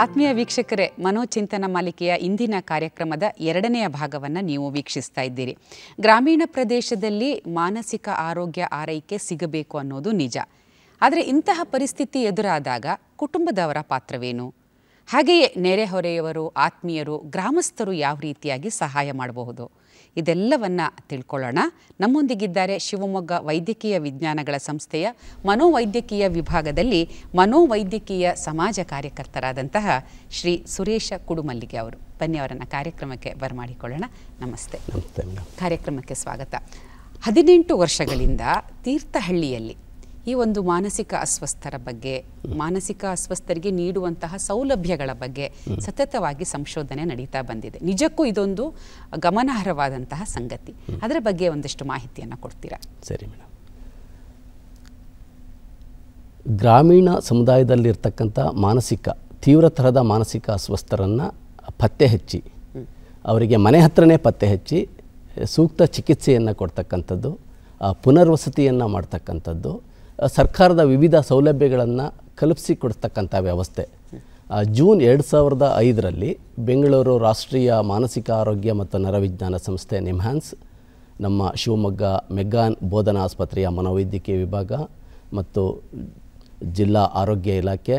ಆತ್ಮೀಯ ವೀಕ್ಷಕರೇ ಮನೋಚಿಂತನ ಮಾಲಿಕೆಯ ಇಂದಿನ ಕಾರ್ಯಕ್ರಮದ ಎರಡನೆಯ ಭಾಗವನ್ನು ನೀವು ವೀಕ್ಷಿಸ್ತಾ ಇದ್ದೀರಿ ಗ್ರಾಮೀಣ ಪ್ರದೇಶದಲ್ಲಿ ಮಾನಸಿಕ ಆರೋಗ್ಯ ಆರೈಕೆ ಸಿಗಬೇಕು ಅನ್ನೋದು ನಿಜ ಆದರೆ ಇಂತಹ ಪರಿಸ್ಥಿತಿ ಎದುರಾದಾಗ ಕುಟುಂಬದವರ ಪಾತ್ರವೇನು ಹಾಗೆಯೇ ನೆರೆಹೊರೆಯವರು ಆತ್ಮೀಯರು ಗ್ರಾಮಸ್ಥರು ಯಾವ ರೀತಿಯಾಗಿ ಸಹಾಯ ಮಾಡಬಹುದು ಇದೆಲ್ಲವನ್ನ ತಿಳ್ಕೊಳ್ಳೋಣ ನಮ್ಮೊಂದಿಗಿದ್ದಾರೆ ಶಿವಮೊಗ್ಗ ವೈದ್ಯಕೀಯ ವಿಜ್ಞಾನಗಳ ಸಂಸ್ಥೆಯ ಮನೋವೈದ್ಯಕೀಯ ವಿಭಾಗದಲ್ಲಿ ಮನೋವೈದ್ಯಕೀಯ ಸಮಾಜ ಕಾರ್ಯಕರ್ತರಾದಂತಹ ಶ್ರೀ ಸುರೇಶ ಕುಡುಮಲ್ಲಿಗೆ ಅವರು ಬನ್ನಿ ಅವರನ್ನು ಕಾರ್ಯಕ್ರಮಕ್ಕೆ ಬರಮಾಡಿಕೊಳ್ಳೋಣ ನಮಸ್ತೆ ಕಾರ್ಯಕ್ರಮಕ್ಕೆ ಸ್ವಾಗತ ಹದಿನೆಂಟು ವರ್ಷಗಳಿಂದ ತೀರ್ಥಹಳ್ಳಿಯಲ್ಲಿ ಈ ಒಂದು ಮಾನಸಿಕ ಅಸ್ವಸ್ಥರ ಬಗ್ಗೆ ಮಾನಸಿಕ ಅಸ್ವಸ್ಥರಿಗೆ ನೀಡುವಂತಹ ಸೌಲಭ್ಯಗಳ ಬಗ್ಗೆ ಸತತವಾಗಿ ಸಂಶೋಧನೆ ನಡೀತಾ ಬಂದಿದೆ ನಿಜಕ್ಕೂ ಇದೊಂದು ಗಮನಾರ್ಹವಾದಂತಹ ಸಂಗತಿ ಅದರ ಬಗ್ಗೆ ಒಂದಿಷ್ಟು ಮಾಹಿತಿಯನ್ನು ಕೊಡ್ತೀರಾ ಸರಿ ಮೇಡಮ್ ಗ್ರಾಮೀಣ ಸಮುದಾಯದಲ್ಲಿರ್ತಕ್ಕಂಥ ಮಾನಸಿಕ ತೀವ್ರ ಥರದ ಮಾನಸಿಕ ಅಸ್ವಸ್ಥರನ್ನು ಪತ್ತೆ ಹಚ್ಚಿ ಅವರಿಗೆ ಮನೆ ಹತ್ರನೇ ಪತ್ತೆ ಹಚ್ಚಿ ಸೂಕ್ತ ಚಿಕಿತ್ಸೆಯನ್ನು ಕೊಡ್ತಕ್ಕಂಥದ್ದು ಪುನರ್ವಸತಿಯನ್ನು ಮಾಡ್ತಕ್ಕಂಥದ್ದು ಸರ್ಕಾರದ ವಿವಿಧ ಸೌಲಭ್ಯಗಳನ್ನು ಕಲ್ಪಿಸಿಕೊಡ್ತಕ್ಕಂಥ ವ್ಯವಸ್ಥೆ ಜೂನ್ ಎರಡು ಸಾವಿರದ ಐದರಲ್ಲಿ ಬೆಂಗಳೂರು ರಾಷ್ಟ್ರೀಯ ಮಾನಸಿಕ ಆರೋಗ್ಯ ಮತ್ತು ನರವಿಜ್ಞಾನ ಸಂಸ್ಥೆ ನಿಮ್ಹಾನ್ಸ್ ನಮ್ಮ ಶಿವಮೊಗ್ಗ ಮೆಗ್ಗಾನ್ ಬೋಧನಾ ಆಸ್ಪತ್ರೆಯ ಮನೋವೈದ್ಯಕೀಯ ವಿಭಾಗ ಮತ್ತು ಜಿಲ್ಲಾ ಆರೋಗ್ಯ ಇಲಾಖೆ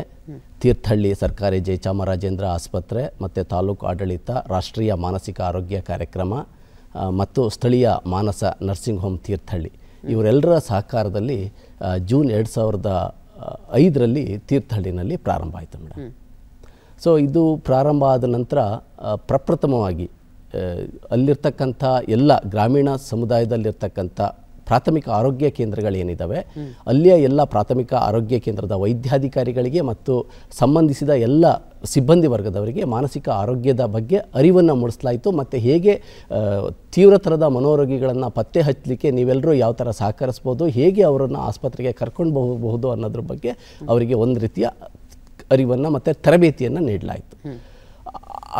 ತೀರ್ಥಹಳ್ಳಿ ಸರ್ಕಾರಿ ಜಯಚಾಮರಾಜೇಂದ್ರ ಆಸ್ಪತ್ರೆ ಮತ್ತು ತಾಲೂಕು ಆಡಳಿತ ರಾಷ್ಟ್ರೀಯ ಮಾನಸಿಕ ಆರೋಗ್ಯ ಕಾರ್ಯಕ್ರಮ ಮತ್ತು ಸ್ಥಳೀಯ ಮಾನಸ ನರ್ಸಿಂಗ್ ಹೋಮ್ ತೀರ್ಥಹಳ್ಳಿ ಇವರೆಲ್ಲರ ಸಹಕಾರದಲ್ಲಿ ಜೂನ್ ಎರಡು ಸಾವಿರದ ಐದರಲ್ಲಿ ತೀರ್ಥಹಳ್ಳಿನಲ್ಲಿ ಪ್ರಾರಂಭ ಆಯಿತು ಮೇಡಮ್ ಸೊ ಇದು ಪ್ರಾರಂಭ ಆದ ನಂತರ ಪ್ರಪ್ರಥಮವಾಗಿ ಅಲ್ಲಿರ್ತಕ್ಕಂಥ ಎಲ್ಲ ಗ್ರಾಮೀಣ ಸಮುದಾಯದಲ್ಲಿರ್ತಕ್ಕಂಥ ಪ್ರಾಥಮಿಕ ಆರೋಗ್ಯ ಕೇಂದ್ರಗಳೇನಿದ್ದಾವೆ ಅಲ್ಲಿಯ ಎಲ್ಲ ಪ್ರಾಥಮಿಕ ಆರೋಗ್ಯ ಕೇಂದ್ರದ ವೈದ್ಯಾಧಿಕಾರಿಗಳಿಗೆ ಮತ್ತು ಸಂಬಂಧಿಸಿದ ಎಲ್ಲ ಸಿಬ್ಬಂದಿ ವರ್ಗದವರಿಗೆ ಮಾನಸಿಕ ಆರೋಗ್ಯದ ಬಗ್ಗೆ ಅರಿವನ್ನು ಮೂಡಿಸಲಾಯಿತು ಮತ್ತು ಹೇಗೆ ತೀವ್ರ ಥರದ ಮನೋರೋಗಿಗಳನ್ನು ಪತ್ತೆ ಹಚ್ಚಲಿಕ್ಕೆ ನೀವೆಲ್ಲರೂ ಯಾವ ಥರ ಸಹಕರಿಸ್ಬೋದು ಹೇಗೆ ಅವರನ್ನು ಆಸ್ಪತ್ರೆಗೆ ಕರ್ಕೊಂಡು ಹೋಗಬಹುದು ಅನ್ನೋದ್ರ ಬಗ್ಗೆ ಅವರಿಗೆ ಒಂದು ರೀತಿಯ ಅರಿವನ್ನು ಮತ್ತು ತರಬೇತಿಯನ್ನು ನೀಡಲಾಯಿತು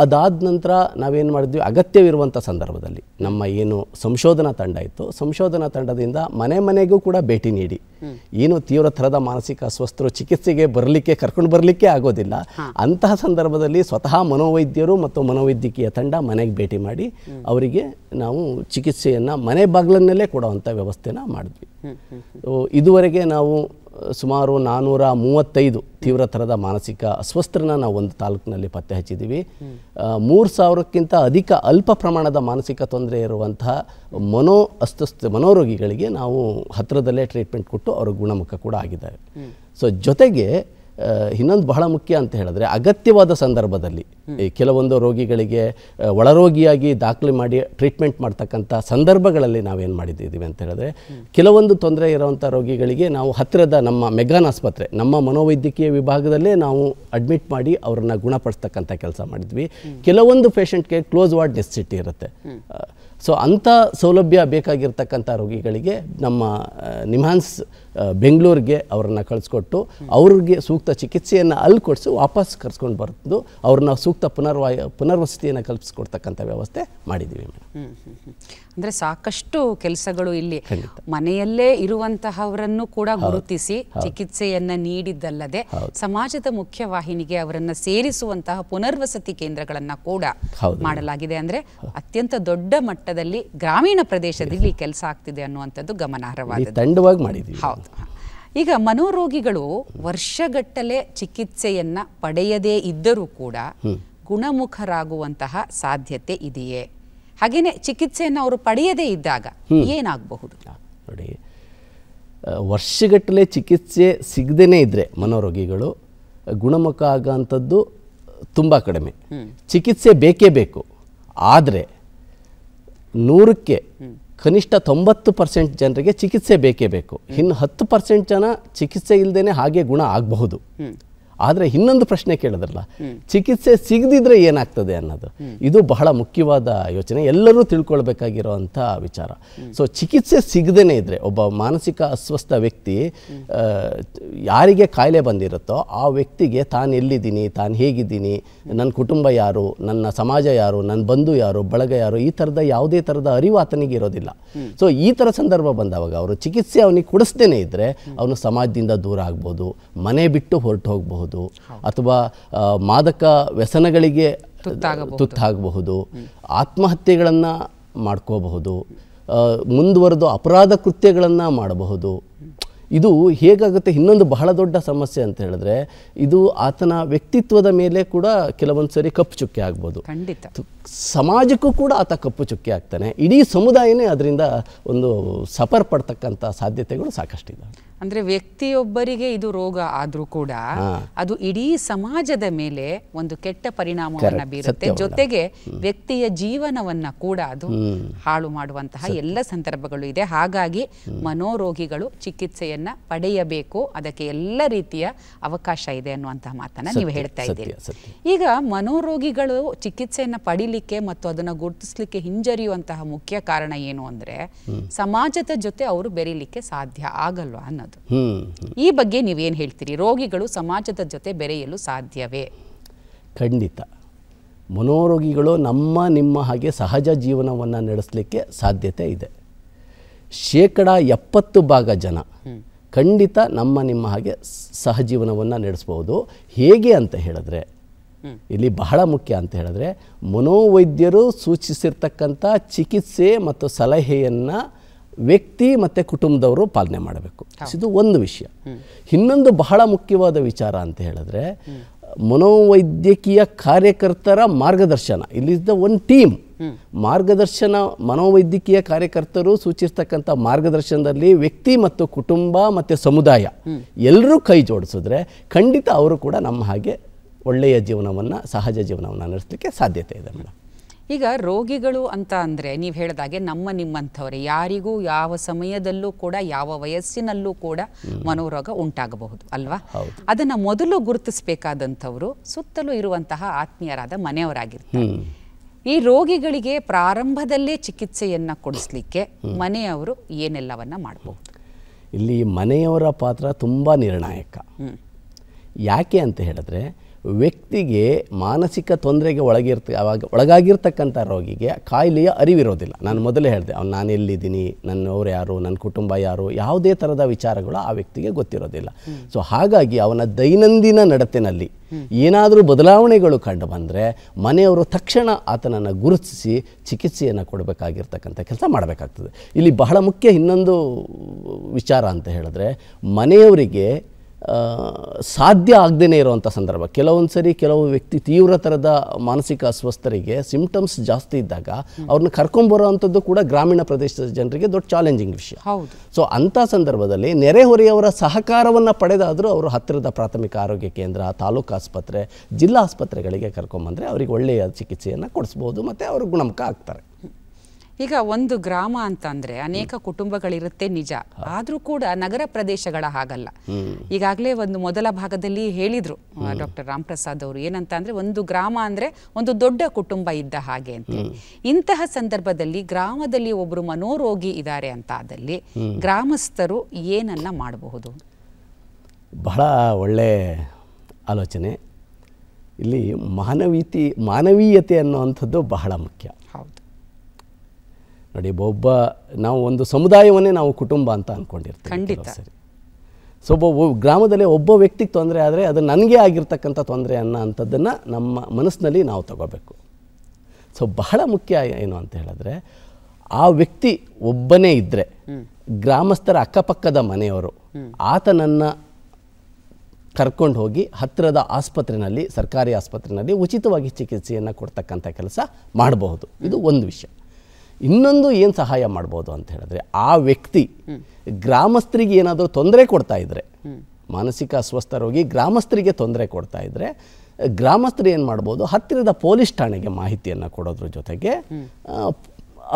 ಅದಾದ ನಂತರ ನಾವೇನು ಮಾಡಿದ್ವಿ ಅಗತ್ಯವಿರುವಂಥ ಸಂದರ್ಭದಲ್ಲಿ ನಮ್ಮ ಏನು ಸಂಶೋಧನಾ ತಂಡ ಇತ್ತು ಸಂಶೋಧನಾ ತಂಡದಿಂದ ಮನೆ ಮನೆಗೂ ಕೂಡ ಭೇಟಿ ನೀಡಿ ಏನು ತೀವ್ರ ಥರದ ಮಾನಸಿಕ ಅಸ್ವಸ್ಥರು ಚಿಕಿತ್ಸೆಗೆ ಬರಲಿಕ್ಕೆ ಕರ್ಕೊಂಡು ಬರಲಿಕ್ಕೆ ಆಗೋದಿಲ್ಲ ಅಂತಹ ಸಂದರ್ಭದಲ್ಲಿ ಸ್ವತಃ ಮನೋವೈದ್ಯರು ಮತ್ತು ಮನೋವೈದ್ಯಕೀಯ ತಂಡ ಮನೆಗೆ ಭೇಟಿ ಮಾಡಿ ಅವರಿಗೆ ನಾವು ಚಿಕಿತ್ಸೆಯನ್ನು ಮನೆ ಬಾಗಿಲನ್ನಲ್ಲೇ ಕೊಡುವಂಥ ವ್ಯವಸ್ಥೆನ ಮಾಡಿದ್ವಿ ಇದುವರೆಗೆ ನಾವು ಸುಮಾರು ನಾನ್ನೂರ ಮೂವತ್ತೈದು ತೀವ್ರ ಥರದ ಮಾನಸಿಕ ಅಸ್ವಸ್ಥರನ್ನ ನಾವು ಒಂದು ತಾಲೂಕಿನಲ್ಲಿ ಪತ್ತೆ ಹಚ್ಚಿದ್ದೀವಿ ಮೂರು ಸಾವಿರಕ್ಕಿಂತ ಅಧಿಕ ಅಲ್ಪ ಪ್ರಮಾಣದ ಮಾನಸಿಕ ತೊಂದರೆ ಇರುವಂತಹ ಮನೋ ಅಸ್ವಸ್ಥ ಮನೋರೋಗಿಗಳಿಗೆ ನಾವು ಹತ್ತಿರದಲ್ಲೇ ಟ್ರೀಟ್ಮೆಂಟ್ ಕೊಟ್ಟು ಅವರು ಗುಣಮುಖ ಕೂಡ ಆಗಿದ್ದಾರೆ ಸೊ ಜೊತೆಗೆ ಇನ್ನೊಂದು ಬಹಳ ಮುಖ್ಯ ಅಂತ ಹೇಳಿದ್ರೆ ಅಗತ್ಯವಾದ ಸಂದರ್ಭದಲ್ಲಿ ಕೆಲವೊಂದು ರೋಗಿಗಳಿಗೆ ಒಳರೋಗಿಯಾಗಿ ದಾಖಲೆ ಮಾಡಿ ಟ್ರೀಟ್ಮೆಂಟ್ ಮಾಡ್ತಕ್ಕಂಥ ಸಂದರ್ಭಗಳಲ್ಲಿ ನಾವೇನು ಮಾಡಿದ್ದೀವಿ ಅಂತ ಹೇಳಿದ್ರೆ ಕೆಲವೊಂದು ತೊಂದರೆ ಇರುವಂಥ ರೋಗಿಗಳಿಗೆ ನಾವು ಹತ್ತಿರದ ನಮ್ಮ ಮೆಗಾನ್ ಆಸ್ಪತ್ರೆ ನಮ್ಮ ಮನೋವೈದ್ಯಕೀಯ ವಿಭಾಗದಲ್ಲೇ ನಾವು ಅಡ್ಮಿಟ್ ಮಾಡಿ ಅವ್ರನ್ನ ಗುಣಪಡಿಸ್ತಕ್ಕಂಥ ಕೆಲಸ ಮಾಡಿದ್ವಿ ಕೆಲವೊಂದು ಪೇಷಂಟ್ಗೆ ಕ್ಲೋಸ್ ವಾರ್ಡ್ ನೆಸಿಟಿ ಇರುತ್ತೆ ಸೊ ಅಂಥ ಸೌಲಭ್ಯ ಬೇಕಾಗಿರ್ತಕ್ಕಂಥ ರೋಗಿಗಳಿಗೆ ನಮ್ಮ ನಿಮ್ಹಾನ್ಸ್ ಬೆಂಗಳೂರಿಗೆ ಅವ್ರನ್ನ ಕಳಿಸ್ಕೊಟ್ಟು ಅವ್ರಿಗೆ ಸೂಕ್ತ ಚಿಕಿತ್ಸೆಯನ್ನು ಅಲ್ಲಿ ಕೊಡಿಸಿ ವಾಪಸ್ ಕರ್ಸ್ಕೊಂಡು ಬರ್ತಿದ್ದು ಅವ್ರನ್ನ ಸೂಕ್ತ ಪುನರ್ವಾಯ ಪುನರ್ವಸತಿಯನ್ನು ಕಲ್ಪಿಸ್ಕೊಡ್ತಕ್ಕಂಥ ವ್ಯವಸ್ಥೆ ಮಾಡಿದ್ದೀವಿ ಮೇಡಮ್ ಅಂದರೆ ಸಾಕಷ್ಟು ಕೆಲಸಗಳು ಇಲ್ಲಿ ಮನೆಯಲ್ಲೇ ಇರುವಂತಹವರನ್ನು ಕೂಡ ಗುರುತಿಸಿ ಚಿಕಿತ್ಸೆಯನ್ನು ನೀಡಿದ್ದಲ್ಲದೆ ಸಮಾಜದ ಮುಖ್ಯವಾಹಿನಿಗೆ ಅವರನ್ನು ಸೇರಿಸುವಂತಹ ಪುನರ್ವಸತಿ ಕೇಂದ್ರಗಳನ್ನು ಕೂಡ ಮಾಡಲಾಗಿದೆ ಅಂದರೆ ಅತ್ಯಂತ ದೊಡ್ಡ ಮಟ್ಟದಲ್ಲಿ ಗ್ರಾಮೀಣ ಪ್ರದೇಶದಲ್ಲಿ ಕೆಲಸ ಆಗ್ತಿದೆ ಅನ್ನುವಂಥದ್ದು ಗಮನಾರ್ಹವಾಗಿದೆ ತಂಡವಾಗಿ ಮಾಡಿದ್ದೀವಿ ಹೌದು ಈಗ ಮನೋರೋಗಿಗಳು ವರ್ಷಗಟ್ಟಲೆ ಚಿಕಿತ್ಸೆಯನ್ನ ಪಡೆಯದೇ ಇದ್ದರೂ ಕೂಡ ಗುಣಮುಖರಾಗುವಂತಹ ಸಾಧ್ಯತೆ ಇದೆಯೇ ಹಾಗೆಯೇ ಚಿಕಿತ್ಸೆಯನ್ನು ಅವರು ಪಡೆಯದೇ ಇದ್ದಾಗ ಏನಾಗಬಹುದು ನೋಡಿ ವರ್ಷಗಟ್ಟಲೆ ಚಿಕಿತ್ಸೆ ಸಿಗದೇ ಇದ್ರೆ ಮನೋರೋಗಿಗಳು ಗುಣಮುಖ ಆಗೋಂಥದ್ದು ತುಂಬ ಕಡಿಮೆ ಚಿಕಿತ್ಸೆ ಬೇಕೇ ಬೇಕು ಆದರೆ ನೂರಕ್ಕೆ ಕನಿಷ್ಠ ತೊಂಬತ್ತು ಪರ್ಸೆಂಟ್ ಜನರಿಗೆ ಚಿಕಿತ್ಸೆ ಬೇಕೇ ಬೇಕು ಇನ್ನು ಹತ್ತು ಪರ್ಸೆಂಟ್ ಜನ ಚಿಕಿತ್ಸೆ ಇಲ್ಲದೇ ಹಾಗೆ ಗುಣ ಆಗಬಹುದು ಆದರೆ ಇನ್ನೊಂದು ಪ್ರಶ್ನೆ ಕೇಳಿದ್ರಲ್ಲ ಚಿಕಿತ್ಸೆ ಸಿಗದಿದ್ರೆ ಏನಾಗ್ತದೆ ಅನ್ನೋದು ಇದು ಬಹಳ ಮುಖ್ಯವಾದ ಯೋಚನೆ ಎಲ್ಲರೂ ತಿಳ್ಕೊಳ್ಬೇಕಾಗಿರುವಂಥ ವಿಚಾರ ಸೊ ಚಿಕಿತ್ಸೆ ಸಿಗದೇ ಇದ್ರೆ ಒಬ್ಬ ಮಾನಸಿಕ ಅಸ್ವಸ್ಥ ವ್ಯಕ್ತಿ ಯಾರಿಗೆ ಕಾಯಿಲೆ ಬಂದಿರುತ್ತೋ ಆ ವ್ಯಕ್ತಿಗೆ ತಾನು ಎಲ್ಲಿದ್ದೀನಿ ತಾನು ಹೇಗಿದ್ದೀನಿ ನನ್ನ ಕುಟುಂಬ ಯಾರು ನನ್ನ ಸಮಾಜ ಯಾರು ನನ್ನ ಬಂಧು ಯಾರು ಬಳಗ ಯಾರು ಈ ಥರದ ಯಾವುದೇ ಥರದ ಅರಿವು ಆತನಿಗೆ ಇರೋದಿಲ್ಲ ಸೊ ಈ ಥರ ಸಂದರ್ಭ ಬಂದವಾಗ ಅವರು ಚಿಕಿತ್ಸೆ ಅವನಿಗೆ ಕೊಡಿಸ್ದೇ ಇದ್ದರೆ ಅವನು ಸಮಾಜದಿಂದ ದೂರ ಆಗ್ಬೋದು ಮನೆ ಬಿಟ್ಟು ಹೊರಟು ಹೋಗಬಹುದು ಆಗಬಹುದು ಅಥವಾ ಮಾದಕ ವ್ಯಸನಗಳಿಗೆ ತುತ್ತಾಗಬಹುದು ಆತ್ಮಹತ್ಯೆಗಳನ್ನು ಮಾಡ್ಕೋಬಹುದು ಮುಂದುವರೆದು ಅಪರಾಧ ಕೃತ್ಯಗಳನ್ನು ಮಾಡಬಹುದು ಇದು ಹೇಗಾಗುತ್ತೆ ಇನ್ನೊಂದು ಬಹಳ ದೊಡ್ಡ ಸಮಸ್ಯೆ ಅಂತ ಹೇಳಿದ್ರೆ ಇದು ಆತನ ವ್ಯಕ್ತಿತ್ವದ ಮೇಲೆ ಕೂಡ ಕೆಲವೊಂದು ಸರಿ ಕಪ್ಪು ಚುಕ್ಕೆ ಆಗ್ಬೋದು ಖಂಡಿತ ಸಮಾಜಕ್ಕೂ ಕೂಡ ಆತ ಕಪ್ಪು ಚುಕ್ಕಿ ಆಗ್ತಾನೆ ಇಡೀ ಸಮುದಾಯನೇ ಅದರಿಂದ ಒಂದು ಸಫರ್ ಪಡ್ತಕ್ಕಂಥ ಸಾಧ್ಯತೆಗಳು ಸಾಕಷ್ಟಿದೆ ಅಂದರೆ ವ್ಯಕ್ತಿಯೊಬ್ಬರಿಗೆ ಇದು ರೋಗ ಆದರೂ ಕೂಡ ಅದು ಇಡೀ ಸಮಾಜದ ಮೇಲೆ ಒಂದು ಕೆಟ್ಟ ಪರಿಣಾಮವನ್ನು ಬೀರುತ್ತೆ ಜೊತೆಗೆ ವ್ಯಕ್ತಿಯ ಜೀವನವನ್ನು ಕೂಡ ಅದು ಹಾಳು ಮಾಡುವಂತಹ ಎಲ್ಲ ಸಂದರ್ಭಗಳು ಇದೆ ಹಾಗಾಗಿ ಮನೋರೋಗಿಗಳು ಚಿಕಿತ್ಸೆಯನ್ನು ಪಡೆಯಬೇಕು ಅದಕ್ಕೆ ಎಲ್ಲ ರೀತಿಯ ಅವಕಾಶ ಇದೆ ಅನ್ನುವಂತಹ ಮಾತನ್ನು ನೀವು ಹೇಳ್ತಾ ಇದ್ದೀರಿ ಈಗ ಮನೋರೋಗಿಗಳು ಚಿಕಿತ್ಸೆಯನ್ನು ಪಡಿಲಿ ಮತ್ತು ಅದನ್ನು ಗುರುತಿಸ್ಲಿಕ್ಕೆ ಹಿಂಜರಿಯುವಂತಹ ಮುಖ್ಯ ಕಾರಣ ಏನು ಅಂದ್ರೆ ಸಮಾಜದ ಜೊತೆ ಅವರು ಬೆರೀಲಿಕ್ಕೆ ಸಾಧ್ಯ ಆಗಲ್ವಾ ಅನ್ನೋದು ಈ ಬಗ್ಗೆ ನೀವೇನು ಹೇಳ್ತೀರಿ ರೋಗಿಗಳು ಸಮಾಜದ ಜೊತೆ ಬೆರೆಯಲು ಸಾಧ್ಯವೇ ಖಂಡಿತ ಮನೋರೋಗಿಗಳು ನಮ್ಮ ನಿಮ್ಮ ಹಾಗೆ ಸಹಜ ಜೀವನವನ್ನು ನಡೆಸಲಿಕ್ಕೆ ಸಾಧ್ಯತೆ ಇದೆ ಶೇಕಡ ಎಪ್ಪತ್ತು ಭಾಗ ಜನ ಖಂಡಿತ ನಮ್ಮ ನಿಮ್ಮ ಹಾಗೆ ಸಹಜೀವನವನ್ನು ನಡೆಸ್ಬೋದು ಹೇಗೆ ಅಂತ ಹೇಳಿದ್ರೆ ಇಲ್ಲಿ ಬಹಳ ಮುಖ್ಯ ಅಂತ ಹೇಳಿದ್ರೆ ಮನೋವೈದ್ಯರು ಸೂಚಿಸಿರ್ತಕ್ಕಂಥ ಚಿಕಿತ್ಸೆ ಮತ್ತು ಸಲಹೆಯನ್ನು ವ್ಯಕ್ತಿ ಮತ್ತು ಕುಟುಂಬದವರು ಪಾಲನೆ ಮಾಡಬೇಕು ಇದು ಒಂದು ವಿಷಯ ಇನ್ನೊಂದು ಬಹಳ ಮುಖ್ಯವಾದ ವಿಚಾರ ಅಂತ ಹೇಳಿದ್ರೆ ಮನೋವೈದ್ಯಕೀಯ ಕಾರ್ಯಕರ್ತರ ಮಾರ್ಗದರ್ಶನ ಇಲ್ಲಿದ್ದ ಒಂದು ಟೀಮ್ ಮಾರ್ಗದರ್ಶನ ಮನೋವೈದ್ಯಕೀಯ ಕಾರ್ಯಕರ್ತರು ಸೂಚಿಸ್ತಕ್ಕಂಥ ಮಾರ್ಗದರ್ಶನದಲ್ಲಿ ವ್ಯಕ್ತಿ ಮತ್ತು ಕುಟುಂಬ ಮತ್ತು ಸಮುದಾಯ ಎಲ್ಲರೂ ಕೈ ಜೋಡಿಸಿದ್ರೆ ಖಂಡಿತ ಅವರು ಕೂಡ ನಮ್ಮ ಹಾಗೆ ಒಳ್ಳೆಯ ಜೀವನವನ್ನು ಸಹಜ ಜೀವನವನ್ನು ನಡೆಸಲಿಕ್ಕೆ ಸಾಧ್ಯತೆ ಇದೆ ಮೇಡಮ್ ಈಗ ರೋಗಿಗಳು ಅಂತ ಅಂದರೆ ನೀವು ಹೇಳಿದಾಗೆ ನಮ್ಮ ನಿಮ್ಮಂಥವ್ರೆ ಯಾರಿಗೂ ಯಾವ ಸಮಯದಲ್ಲೂ ಕೂಡ ಯಾವ ವಯಸ್ಸಿನಲ್ಲೂ ಕೂಡ ಮನೋರೋಗ ಉಂಟಾಗಬಹುದು ಅಲ್ವಾ ಅದನ್ನು ಮೊದಲು ಗುರುತಿಸಬೇಕಾದಂಥವರು ಸುತ್ತಲೂ ಇರುವಂತಹ ಆತ್ಮೀಯರಾದ ಮನೆಯವರಾಗಿರ್ತಾರೆ ಈ ರೋಗಿಗಳಿಗೆ ಪ್ರಾರಂಭದಲ್ಲೇ ಚಿಕಿತ್ಸೆಯನ್ನು ಕೊಡಿಸ್ಲಿಕ್ಕೆ ಮನೆಯವರು ಏನೆಲ್ಲವನ್ನ ಮಾಡಬಹುದು ಇಲ್ಲಿ ಮನೆಯವರ ಪಾತ್ರ ತುಂಬ ನಿರ್ಣಾಯಕ ಯಾಕೆ ಅಂತ ಹೇಳಿದ್ರೆ ವ್ಯಕ್ತಿಗೆ ಮಾನಸಿಕ ತೊಂದರೆಗೆ ಒಳಗಿರ್ತ ಅವಾಗ ಒಳಗಾಗಿರ್ತಕ್ಕಂಥ ರೋಗಿಗೆ ಕಾಯಿಲೆಯ ಅರಿವಿರೋದಿಲ್ಲ ನಾನು ಮೊದಲೇ ಹೇಳಿದೆ ಅವ್ನು ನಾನು ಎಲ್ಲಿದ್ದೀನಿ ನನ್ನವರು ಯಾರು ನನ್ನ ಕುಟುಂಬ ಯಾರು ಯಾವುದೇ ಥರದ ವಿಚಾರಗಳು ಆ ವ್ಯಕ್ತಿಗೆ ಗೊತ್ತಿರೋದಿಲ್ಲ ಸೊ ಹಾಗಾಗಿ ಅವನ ದೈನಂದಿನ ನಡತೆನಲ್ಲಿ ಏನಾದರೂ ಬದಲಾವಣೆಗಳು ಕಂಡು ಬಂದರೆ ಮನೆಯವರು ತಕ್ಷಣ ಆತನನ್ನು ಗುರುತಿಸಿ ಚಿಕಿತ್ಸೆಯನ್ನು ಕೊಡಬೇಕಾಗಿರ್ತಕ್ಕಂಥ ಕೆಲಸ ಮಾಡಬೇಕಾಗ್ತದೆ ಇಲ್ಲಿ ಬಹಳ ಮುಖ್ಯ ಇನ್ನೊಂದು ವಿಚಾರ ಅಂತ ಹೇಳಿದ್ರೆ ಮನೆಯವರಿಗೆ ಸಾಧ್ಯ ಆಗದೇ ಇರುವಂಥ ಸಂದರ್ಭ ಕೆಲವೊಂದು ಸರಿ ಕೆಲವು ವ್ಯಕ್ತಿ ತೀವ್ರ ಥರದ ಮಾನಸಿಕ ಅಸ್ವಸ್ಥರಿಗೆ ಸಿಂಪ್ಟಮ್ಸ್ ಜಾಸ್ತಿ ಇದ್ದಾಗ ಅವ್ರನ್ನ ಕರ್ಕೊಂಬರೋ ಅಂಥದ್ದು ಕೂಡ ಗ್ರಾಮೀಣ ಪ್ರದೇಶದ ಜನರಿಗೆ ದೊಡ್ಡ ಚಾಲೆಂಜಿಂಗ್ ವಿಷಯ ಸೊ ಅಂಥ ಸಂದರ್ಭದಲ್ಲಿ ನೆರೆಹೊರೆಯವರ ಸಹಕಾರವನ್ನು ಪಡೆದಾದರೂ ಅವರು ಹತ್ತಿರದ ಪ್ರಾಥಮಿಕ ಆರೋಗ್ಯ ಕೇಂದ್ರ ತಾಲೂಕು ಆಸ್ಪತ್ರೆ ಜಿಲ್ಲಾ ಆಸ್ಪತ್ರೆಗಳಿಗೆ ಕರ್ಕೊಂಬಂದರೆ ಅವರಿಗೆ ಒಳ್ಳೆಯ ಚಿಕಿತ್ಸೆಯನ್ನು ಕೊಡಿಸ್ಬೋದು ಮತ್ತು ಅವರು ಗುಣಮುಖ ಆಗ್ತಾರೆ ಈಗ ಒಂದು ಗ್ರಾಮ ಅಂತಂದ್ರೆ ಅನೇಕ ಕುಟುಂಬಗಳಿರುತ್ತೆ ನಿಜ ಆದ್ರೂ ಕೂಡ ನಗರ ಪ್ರದೇಶಗಳ ಹಾಗಲ್ಲ ಈಗಾಗಲೇ ಒಂದು ಮೊದಲ ಭಾಗದಲ್ಲಿ ಹೇಳಿದ್ರು ಡಾಕ್ಟರ್ ರಾಮ್ ಪ್ರಸಾದ್ ಅವರು ಏನಂತ ಅಂದ್ರೆ ಒಂದು ಗ್ರಾಮ ಅಂದ್ರೆ ಒಂದು ದೊಡ್ಡ ಕುಟುಂಬ ಇದ್ದ ಹಾಗೆ ಅಂತ ಇಂತಹ ಸಂದರ್ಭದಲ್ಲಿ ಗ್ರಾಮದಲ್ಲಿ ಒಬ್ರು ಮನೋರೋಗಿ ಇದ್ದಾರೆ ಅಂತ ಆದಲ್ಲಿ ಗ್ರಾಮಸ್ಥರು ಏನನ್ನ ಮಾಡಬಹುದು ಬಹಳ ಒಳ್ಳೆ ಆಲೋಚನೆ ಇಲ್ಲಿ ಮಾನವೀತಿ ಮಾನವೀಯತೆ ಅನ್ನುವಂಥದ್ದು ಬಹಳ ಮುಖ್ಯ ನೋಡಿ ಒಬ್ಬ ನಾವು ಒಂದು ಸಮುದಾಯವನ್ನೇ ನಾವು ಕುಟುಂಬ ಅಂತ ಅಂದ್ಕೊಂಡಿರ್ತೀವಿ ಖಂಡಿತ ಸೊ ಒಬ್ಬ ಗ್ರಾಮದಲ್ಲಿ ಒಬ್ಬ ವ್ಯಕ್ತಿಗೆ ತೊಂದರೆ ಆದರೆ ಅದು ನನಗೆ ಆಗಿರ್ತಕ್ಕಂಥ ತೊಂದರೆ ಅನ್ನೋ ಅಂಥದ್ದನ್ನು ನಮ್ಮ ಮನಸ್ಸಿನಲ್ಲಿ ನಾವು ತಗೋಬೇಕು ಸೊ ಬಹಳ ಮುಖ್ಯ ಏನು ಅಂತ ಹೇಳಿದ್ರೆ ಆ ವ್ಯಕ್ತಿ ಒಬ್ಬನೇ ಇದ್ದರೆ ಗ್ರಾಮಸ್ಥರ ಅಕ್ಕಪಕ್ಕದ ಮನೆಯವರು ಆತನನ್ನು ಕರ್ಕೊಂಡು ಹೋಗಿ ಹತ್ತಿರದ ಆಸ್ಪತ್ರೆಯಲ್ಲಿ ಸರ್ಕಾರಿ ಆಸ್ಪತ್ರೆಯಲ್ಲಿ ಉಚಿತವಾಗಿ ಚಿಕಿತ್ಸೆಯನ್ನು ಕೊಡ್ತಕ್ಕಂಥ ಕೆಲಸ ಮಾಡಬಹುದು ಇದು ಒಂದು ವಿಷಯ ಇನ್ನೊಂದು ಏನು ಸಹಾಯ ಮಾಡ್ಬೋದು ಅಂತ ಹೇಳಿದ್ರೆ ಆ ವ್ಯಕ್ತಿ ಗ್ರಾಮಸ್ಥರಿಗೆ ಏನಾದರೂ ತೊಂದರೆ ಕೊಡ್ತಾ ಇದ್ದರೆ ಮಾನಸಿಕ ಅಸ್ವಸ್ಥ ರೋಗಿ ಗ್ರಾಮಸ್ಥರಿಗೆ ತೊಂದರೆ ಕೊಡ್ತಾ ಇದ್ದರೆ ಗ್ರಾಮಸ್ಥರು ಏನು ಮಾಡ್ಬೋದು ಹತ್ತಿರದ ಪೊಲೀಸ್ ಠಾಣೆಗೆ ಮಾಹಿತಿಯನ್ನು ಕೊಡೋದ್ರ ಜೊತೆಗೆ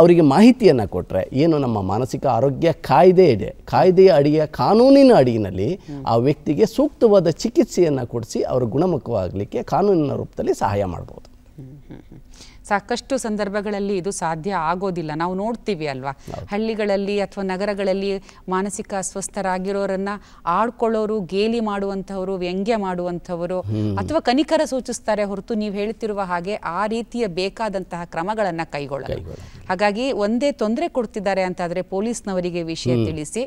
ಅವರಿಗೆ ಮಾಹಿತಿಯನ್ನು ಕೊಟ್ಟರೆ ಏನು ನಮ್ಮ ಮಾನಸಿಕ ಆರೋಗ್ಯ ಕಾಯ್ದೆ ಇದೆ ಕಾಯ್ದೆಯ ಅಡಿಯ ಕಾನೂನಿನ ಅಡಿಯಲ್ಲಿ ಆ ವ್ಯಕ್ತಿಗೆ ಸೂಕ್ತವಾದ ಚಿಕಿತ್ಸೆಯನ್ನು ಕೊಡಿಸಿ ಅವರು ಗುಣಮುಖವಾಗಲಿಕ್ಕೆ ಕಾನೂನಿನ ರೂಪದಲ್ಲಿ ಸಹಾಯ ಮಾಡ್ಬೋದು ಸಾಕಷ್ಟು ಸಂದರ್ಭಗಳಲ್ಲಿ ಇದು ಸಾಧ್ಯ ಆಗೋದಿಲ್ಲ ನಾವು ನೋಡ್ತೀವಿ ಅಲ್ವಾ ಹಳ್ಳಿಗಳಲ್ಲಿ ಅಥವಾ ನಗರಗಳಲ್ಲಿ ಮಾನಸಿಕ ಅಸ್ವಸ್ಥರಾಗಿರೋರನ್ನ ಆಡ್ಕೊಳ್ಳೋರು ಗೇಲಿ ಮಾಡುವಂಥವ್ರು ವ್ಯಂಗ್ಯ ಮಾಡುವಂಥವರು ಅಥವಾ ಕನಿಕರ ಸೂಚಿಸ್ತಾರೆ ಹೊರತು ನೀವು ಹೇಳ್ತಿರುವ ಹಾಗೆ ಆ ರೀತಿಯ ಬೇಕಾದಂತಹ ಕ್ರಮಗಳನ್ನ ಕೈಗೊಳ್ಳಲ್ಲ ಹಾಗಾಗಿ ಒಂದೇ ತೊಂದರೆ ಕೊಡ್ತಿದ್ದಾರೆ ಆದ್ರೆ ಪೊಲೀಸ್ನವರಿಗೆ ವಿಷಯ ತಿಳಿಸಿ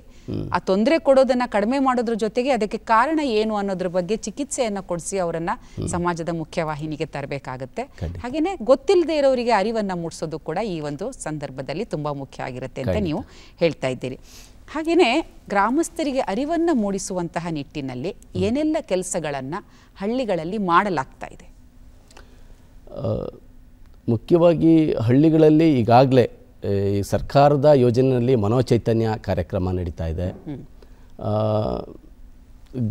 ಆ ತೊಂದರೆ ಕೊಡೋದನ್ನ ಕಡಿಮೆ ಮಾಡೋದ್ರ ಜೊತೆಗೆ ಅದಕ್ಕೆ ಕಾರಣ ಏನು ಅನ್ನೋದ್ರ ಬಗ್ಗೆ ಚಿಕಿತ್ಸೆಯನ್ನ ಕೊಡಿಸಿ ಅವರನ್ನ ಸಮಾಜದ ಮುಖ್ಯವಾಹಿನಿಗೆ ತರಬೇಕಾಗುತ್ತೆ ಹಾಗೇನೆ ಗೊತ್ತಿಲ್ಲದೆ ಇಲ್ಲದೇ ಇರೋರಿಗೆ ಅರಿವನ್ನು ಮೂಡಿಸೋದು ಕೂಡ ಈ ಒಂದು ಸಂದರ್ಭದಲ್ಲಿ ತುಂಬ ಮುಖ್ಯ ಆಗಿರುತ್ತೆ ಅಂತ ನೀವು ಹೇಳ್ತಾ ಇದ್ದೀರಿ ಹಾಗೆಯೇ ಗ್ರಾಮಸ್ಥರಿಗೆ ಅರಿವನ್ನು ಮೂಡಿಸುವಂತಹ ನಿಟ್ಟಿನಲ್ಲಿ ಏನೆಲ್ಲ ಕೆಲಸಗಳನ್ನು ಹಳ್ಳಿಗಳಲ್ಲಿ ಮಾಡಲಾಗ್ತಾ ಇದೆ ಮುಖ್ಯವಾಗಿ ಹಳ್ಳಿಗಳಲ್ಲಿ ಈಗಾಗಲೇ ಈ ಸರ್ಕಾರದ ಯೋಜನೆಯಲ್ಲಿ ಮನೋಚೈತನ್ಯ ಕಾರ್ಯಕ್ರಮ ನಡೀತಾ ಇದೆ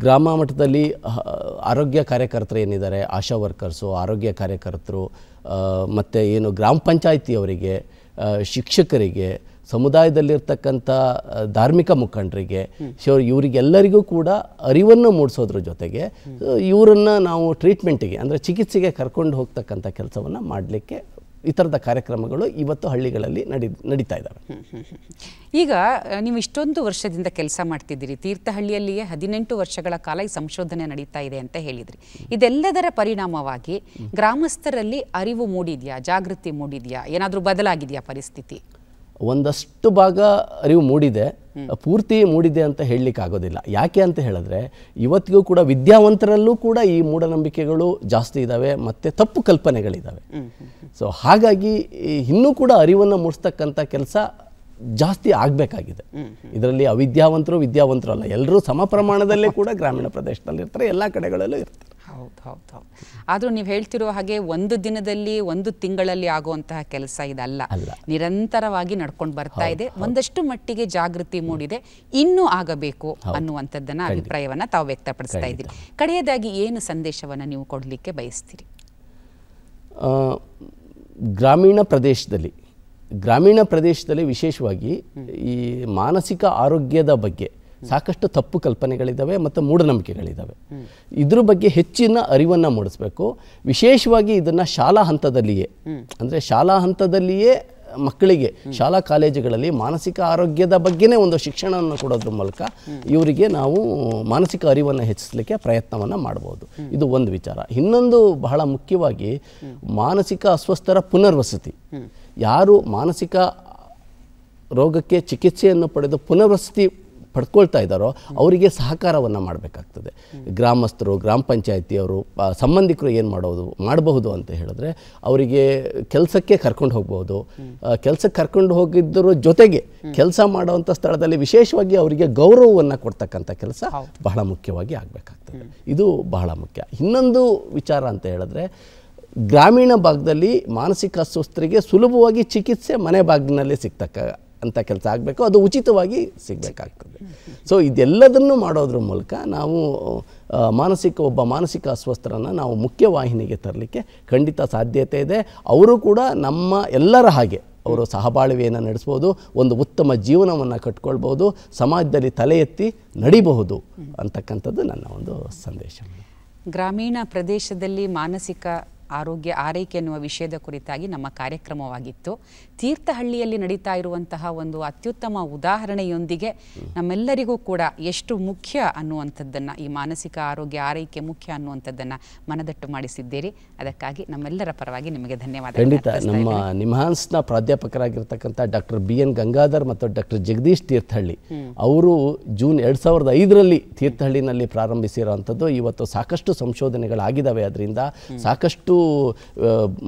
ಗ್ರಾಮ ಮಟ್ಟದಲ್ಲಿ ಆರೋಗ್ಯ ಕಾರ್ಯಕರ್ತರು ಏನಿದ್ದಾರೆ ಆಶಾ ವರ್ಕರ್ಸು ಆರೋಗ್ಯ ಕಾರ್ಯಕರ್ತರು ಮತ್ತು ಏನು ಗ್ರಾಮ ಪಂಚಾಯಿತಿಯವರಿಗೆ ಶಿಕ್ಷಕರಿಗೆ ಸಮುದಾಯದಲ್ಲಿರ್ತಕ್ಕಂಥ ಧಾರ್ಮಿಕ ಮುಖಂಡರಿಗೆ ಸೊ ಇವರಿಗೆಲ್ಲರಿಗೂ ಕೂಡ ಅರಿವನ್ನು ಮೂಡಿಸೋದ್ರ ಜೊತೆಗೆ ಇವರನ್ನು ನಾವು ಟ್ರೀಟ್ಮೆಂಟಿಗೆ ಅಂದರೆ ಚಿಕಿತ್ಸೆಗೆ ಕರ್ಕೊಂಡು ಹೋಗ್ತಕ್ಕಂಥ ಕೆಲಸವನ್ನು ಮಾಡಲಿಕ್ಕೆ ಈ ಥರದ ಕಾರ್ಯಕ್ರಮಗಳು ಇವತ್ತು ಹಳ್ಳಿಗಳಲ್ಲಿ ನಡಿ ನಡೀತಾ ಇದ್ದಾವೆ ಈಗ ನೀವು ಇಷ್ಟೊಂದು ವರ್ಷದಿಂದ ಕೆಲಸ ಮಾಡ್ತಿದ್ದೀರಿ ತೀರ್ಥಹಳ್ಳಿಯಲ್ಲಿಯೇ ಹದಿನೆಂಟು ವರ್ಷಗಳ ಕಾಲ ಈ ಸಂಶೋಧನೆ ನಡೀತಾ ಇದೆ ಅಂತ ಹೇಳಿದ್ರಿ ಇದೆಲ್ಲದರ ಪರಿಣಾಮವಾಗಿ ಗ್ರಾಮಸ್ಥರಲ್ಲಿ ಅರಿವು ಮೂಡಿದೆಯಾ ಜಾಗೃತಿ ಮೂಡಿದೆಯಾ ಏನಾದರೂ ಬದಲಾಗಿದೆಯಾ ಪರಿಸ್ಥಿತಿ ಒಂದಷ್ಟು ಭಾಗ ಅರಿವು ಮೂಡಿದೆ ಪೂರ್ತಿ ಮೂಡಿದೆ ಅಂತ ಹೇಳಲಿಕ್ಕೆ ಆಗೋದಿಲ್ಲ ಯಾಕೆ ಅಂತ ಹೇಳಿದ್ರೆ ಇವತ್ತಿಗೂ ಕೂಡ ವಿದ್ಯಾವಂತರಲ್ಲೂ ಕೂಡ ಈ ಮೂಢನಂಬಿಕೆಗಳು ಜಾಸ್ತಿ ಇದ್ದಾವೆ ಮತ್ತು ತಪ್ಪು ಕಲ್ಪನೆಗಳಿದ್ದಾವೆ ಸೊ ಹಾಗಾಗಿ ಇನ್ನೂ ಕೂಡ ಅರಿವನ್ನು ಮೂಡಿಸ್ತಕ್ಕಂಥ ಕೆಲಸ ಜಾಸ್ತಿ ಆಗಬೇಕಾಗಿದೆ ಇದರಲ್ಲಿ ಅವಿದ್ಯಾವಂತರು ವಿದ್ಯಾವಂತರು ಅಲ್ಲ ಎಲ್ಲರೂ ಸಮ ಪ್ರಮಾಣದಲ್ಲೇ ಕೂಡ ಗ್ರಾಮೀಣ ಪ್ರದೇಶದಲ್ಲಿ ಇರ್ತಾರೆ ಎಲ್ಲ ಕಡೆಗಳಲ್ಲೂ ಇರ್ತಾರೆ ಹೌದು ಹೌದು ಹೌದು ಆದರೂ ನೀವು ಹೇಳ್ತಿರುವ ಹಾಗೆ ಒಂದು ದಿನದಲ್ಲಿ ಒಂದು ತಿಂಗಳಲ್ಲಿ ಆಗುವಂತಹ ಕೆಲಸ ಇದಲ್ಲ ನಿರಂತರವಾಗಿ ನಡ್ಕೊಂಡು ಬರ್ತಾ ಇದೆ ಒಂದಷ್ಟು ಮಟ್ಟಿಗೆ ಜಾಗೃತಿ ಮೂಡಿದೆ ಇನ್ನೂ ಆಗಬೇಕು ಅನ್ನುವಂಥದ್ದನ್ನ ಅಭಿಪ್ರಾಯವನ್ನ ತಾವು ವ್ಯಕ್ತಪಡಿಸ್ತಾ ಇದ್ದೀರಿ ಕಡೆಯದಾಗಿ ಏನು ಸಂದೇಶವನ್ನು ನೀವು ಕೊಡಲಿಕ್ಕೆ ಬಯಸ್ತೀರಿ ಗ್ರಾಮೀಣ ಪ್ರದೇಶದಲ್ಲಿ ಗ್ರಾಮೀಣ ಪ್ರದೇಶದಲ್ಲಿ ವಿಶೇಷವಾಗಿ ಈ ಮಾನಸಿಕ ಆರೋಗ್ಯದ ಬಗ್ಗೆ ಸಾಕಷ್ಟು ತಪ್ಪು ಕಲ್ಪನೆಗಳಿದ್ದಾವೆ ಮತ್ತು ಮೂಢನಂಬಿಕೆಗಳಿದ್ದಾವೆ ಇದ್ರ ಬಗ್ಗೆ ಹೆಚ್ಚಿನ ಅರಿವನ್ನು ಮೂಡಿಸ್ಬೇಕು ವಿಶೇಷವಾಗಿ ಇದನ್ನು ಶಾಲಾ ಹಂತದಲ್ಲಿಯೇ ಅಂದರೆ ಶಾಲಾ ಹಂತದಲ್ಲಿಯೇ ಮಕ್ಕಳಿಗೆ ಶಾಲಾ ಕಾಲೇಜುಗಳಲ್ಲಿ ಮಾನಸಿಕ ಆರೋಗ್ಯದ ಬಗ್ಗೆನೇ ಒಂದು ಶಿಕ್ಷಣವನ್ನು ಕೊಡೋದ್ರ ಮೂಲಕ ಇವರಿಗೆ ನಾವು ಮಾನಸಿಕ ಅರಿವನ್ನು ಹೆಚ್ಚಿಸಲಿಕ್ಕೆ ಪ್ರಯತ್ನವನ್ನು ಮಾಡ್ಬೋದು ಇದು ಒಂದು ವಿಚಾರ ಇನ್ನೊಂದು ಬಹಳ ಮುಖ್ಯವಾಗಿ ಮಾನಸಿಕ ಅಸ್ವಸ್ಥರ ಪುನರ್ವಸತಿ ಯಾರು ಮಾನಸಿಕ ರೋಗಕ್ಕೆ ಚಿಕಿತ್ಸೆಯನ್ನು ಪಡೆದು ಪುನರ್ವಸತಿ ಪಡ್ಕೊಳ್ತಾ ಇದ್ದಾರೋ ಅವರಿಗೆ ಸಹಕಾರವನ್ನು ಮಾಡಬೇಕಾಗ್ತದೆ ಗ್ರಾಮಸ್ಥರು ಗ್ರಾಮ ಪಂಚಾಯಿತಿಯವರು ಸಂಬಂಧಿಕರು ಏನು ಮಾಡೋದು ಮಾಡಬಹುದು ಅಂತ ಹೇಳಿದ್ರೆ ಅವರಿಗೆ ಕೆಲಸಕ್ಕೆ ಕರ್ಕೊಂಡು ಹೋಗ್ಬೋದು ಕೆಲಸಕ್ಕೆ ಕರ್ಕೊಂಡು ಹೋಗಿದ್ದರ ಜೊತೆಗೆ ಕೆಲಸ ಮಾಡುವಂಥ ಸ್ಥಳದಲ್ಲಿ ವಿಶೇಷವಾಗಿ ಅವರಿಗೆ ಗೌರವವನ್ನು ಕೊಡ್ತಕ್ಕಂಥ ಕೆಲಸ ಬಹಳ ಮುಖ್ಯವಾಗಿ ಆಗಬೇಕಾಗ್ತದೆ ಇದು ಬಹಳ ಮುಖ್ಯ ಇನ್ನೊಂದು ವಿಚಾರ ಅಂತ ಹೇಳಿದ್ರೆ ಗ್ರಾಮೀಣ ಭಾಗದಲ್ಲಿ ಮಾನಸಿಕ ಅಸ್ವಸ್ಥರಿಗೆ ಸುಲಭವಾಗಿ ಚಿಕಿತ್ಸೆ ಮನೆ ಭಾಗದಲ್ಲೇ ಸಿಗ್ತಕ್ಕ ಅಂತ ಕೆಲಸ ಆಗಬೇಕು ಅದು ಉಚಿತವಾಗಿ ಸಿಗಬೇಕಾಗ್ತದೆ ಸೊ ಇದೆಲ್ಲದನ್ನು ಮಾಡೋದ್ರ ಮೂಲಕ ನಾವು ಮಾನಸಿಕ ಒಬ್ಬ ಮಾನಸಿಕ ಅಸ್ವಸ್ಥರನ್ನು ನಾವು ಮುಖ್ಯವಾಹಿನಿಗೆ ತರಲಿಕ್ಕೆ ಖಂಡಿತ ಸಾಧ್ಯತೆ ಇದೆ ಅವರು ಕೂಡ ನಮ್ಮ ಎಲ್ಲರ ಹಾಗೆ ಅವರು ಸಹಬಾಳ್ವೆಯನ್ನು ನಡೆಸ್ಬೋದು ಒಂದು ಉತ್ತಮ ಜೀವನವನ್ನು ಕಟ್ಕೊಳ್ಬೋದು ಸಮಾಜದಲ್ಲಿ ತಲೆ ಎತ್ತಿ ನಡಿಬಹುದು ಅಂತಕ್ಕಂಥದ್ದು ನನ್ನ ಒಂದು ಸಂದೇಶ ಗ್ರಾಮೀಣ ಪ್ರದೇಶದಲ್ಲಿ ಮಾನಸಿಕ ಆರೋಗ್ಯ ಆರೈಕೆ ಎನ್ನುವ ವಿಷಯದ ಕುರಿತಾಗಿ ನಮ್ಮ ಕಾರ್ಯಕ್ರಮವಾಗಿತ್ತು ತೀರ್ಥಹಳ್ಳಿಯಲ್ಲಿ ನಡೀತಾ ಇರುವಂತಹ ಒಂದು ಅತ್ಯುತ್ತಮ ಉದಾಹರಣೆಯೊಂದಿಗೆ ನಮ್ಮೆಲ್ಲರಿಗೂ ಕೂಡ ಎಷ್ಟು ಮುಖ್ಯ ಅನ್ನುವಂಥದ್ದನ್ನು ಈ ಮಾನಸಿಕ ಆರೋಗ್ಯ ಆರೈಕೆ ಮುಖ್ಯ ಅನ್ನುವಂಥದ್ದನ್ನು ಮನದಟ್ಟು ಮಾಡಿಸಿದ್ದೀರಿ ಅದಕ್ಕಾಗಿ ನಮ್ಮೆಲ್ಲರ ಪರವಾಗಿ ನಿಮಗೆ ಧನ್ಯವಾದ ಖಂಡಿತ ನಮ್ಮ ನಿಮ್ಹಾನ್ಸ್ನ ಪ್ರಾಧ್ಯಾಪಕರಾಗಿರ್ತಕ್ಕಂಥ ಡಾಕ್ಟರ್ ಬಿ ಎನ್ ಗಂಗಾಧರ್ ಮತ್ತು ಡಾಕ್ಟರ್ ಜಗದೀಶ್ ತೀರ್ಥಹಳ್ಳಿ ಅವರು ಜೂನ್ ಎರಡು ಸಾವಿರದ ಐದರಲ್ಲಿ ತೀರ್ಥಹಳ್ಳಿನಲ್ಲಿ ಪ್ರಾರಂಭಿಸಿರುವಂಥದ್ದು ಇವತ್ತು ಸಾಕಷ್ಟು ಸಂಶೋಧನೆಗಳಾಗಿದ್ದಾವೆ ಅದರಿಂದ ಸಾಕಷ್ಟು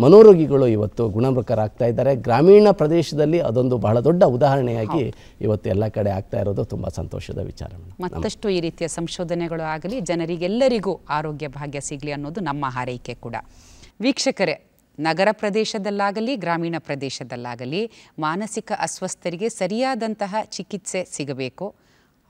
ಮನೋರೋಗಿಗಳು ಇವತ್ತು ಗುಣಮುಖರಾಗ್ತಾ ಇದ್ದಾರೆ ಗ್ರಾಮೀಣ ಪ್ರದೇಶದಲ್ಲಿ ಅದೊಂದು ಬಹಳ ದೊಡ್ಡ ಉದಾಹರಣೆಯಾಗಿ ಇವತ್ತು ಎಲ್ಲ ಕಡೆ ಆಗ್ತಾ ಇರೋದು ತುಂಬ ಸಂತೋಷದ ವಿಚಾರ ಮತ್ತಷ್ಟು ಈ ರೀತಿಯ ಸಂಶೋಧನೆಗಳು ಆಗಲಿ ಜನರಿಗೆಲ್ಲರಿಗೂ ಆರೋಗ್ಯ ಭಾಗ್ಯ ಸಿಗಲಿ ಅನ್ನೋದು ನಮ್ಮ ಹಾರೈಕೆ ಕೂಡ ವೀಕ್ಷಕರೇ ನಗರ ಪ್ರದೇಶದಲ್ಲಾಗಲಿ ಗ್ರಾಮೀಣ ಪ್ರದೇಶದಲ್ಲಾಗಲಿ ಮಾನಸಿಕ ಅಸ್ವಸ್ಥರಿಗೆ ಸರಿಯಾದಂತಹ ಚಿಕಿತ್ಸೆ ಸಿಗಬೇಕು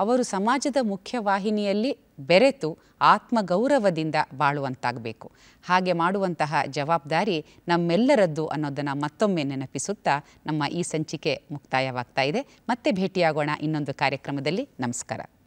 ಅವರು ಸಮಾಜದ ಮುಖ್ಯವಾಹಿನಿಯಲ್ಲಿ ಬೆರೆತು ಆತ್ಮಗೌರವದಿಂದ ಬಾಳುವಂತಾಗಬೇಕು ಹಾಗೆ ಮಾಡುವಂತಹ ಜವಾಬ್ದಾರಿ ನಮ್ಮೆಲ್ಲರದ್ದು ಅನ್ನೋದನ್ನು ಮತ್ತೊಮ್ಮೆ ನೆನಪಿಸುತ್ತಾ ನಮ್ಮ ಈ ಸಂಚಿಕೆ ಮುಕ್ತಾಯವಾಗ್ತಾ ಇದೆ ಮತ್ತೆ ಭೇಟಿಯಾಗೋಣ ಇನ್ನೊಂದು ಕಾರ್ಯಕ್ರಮದಲ್ಲಿ ನಮಸ್ಕಾರ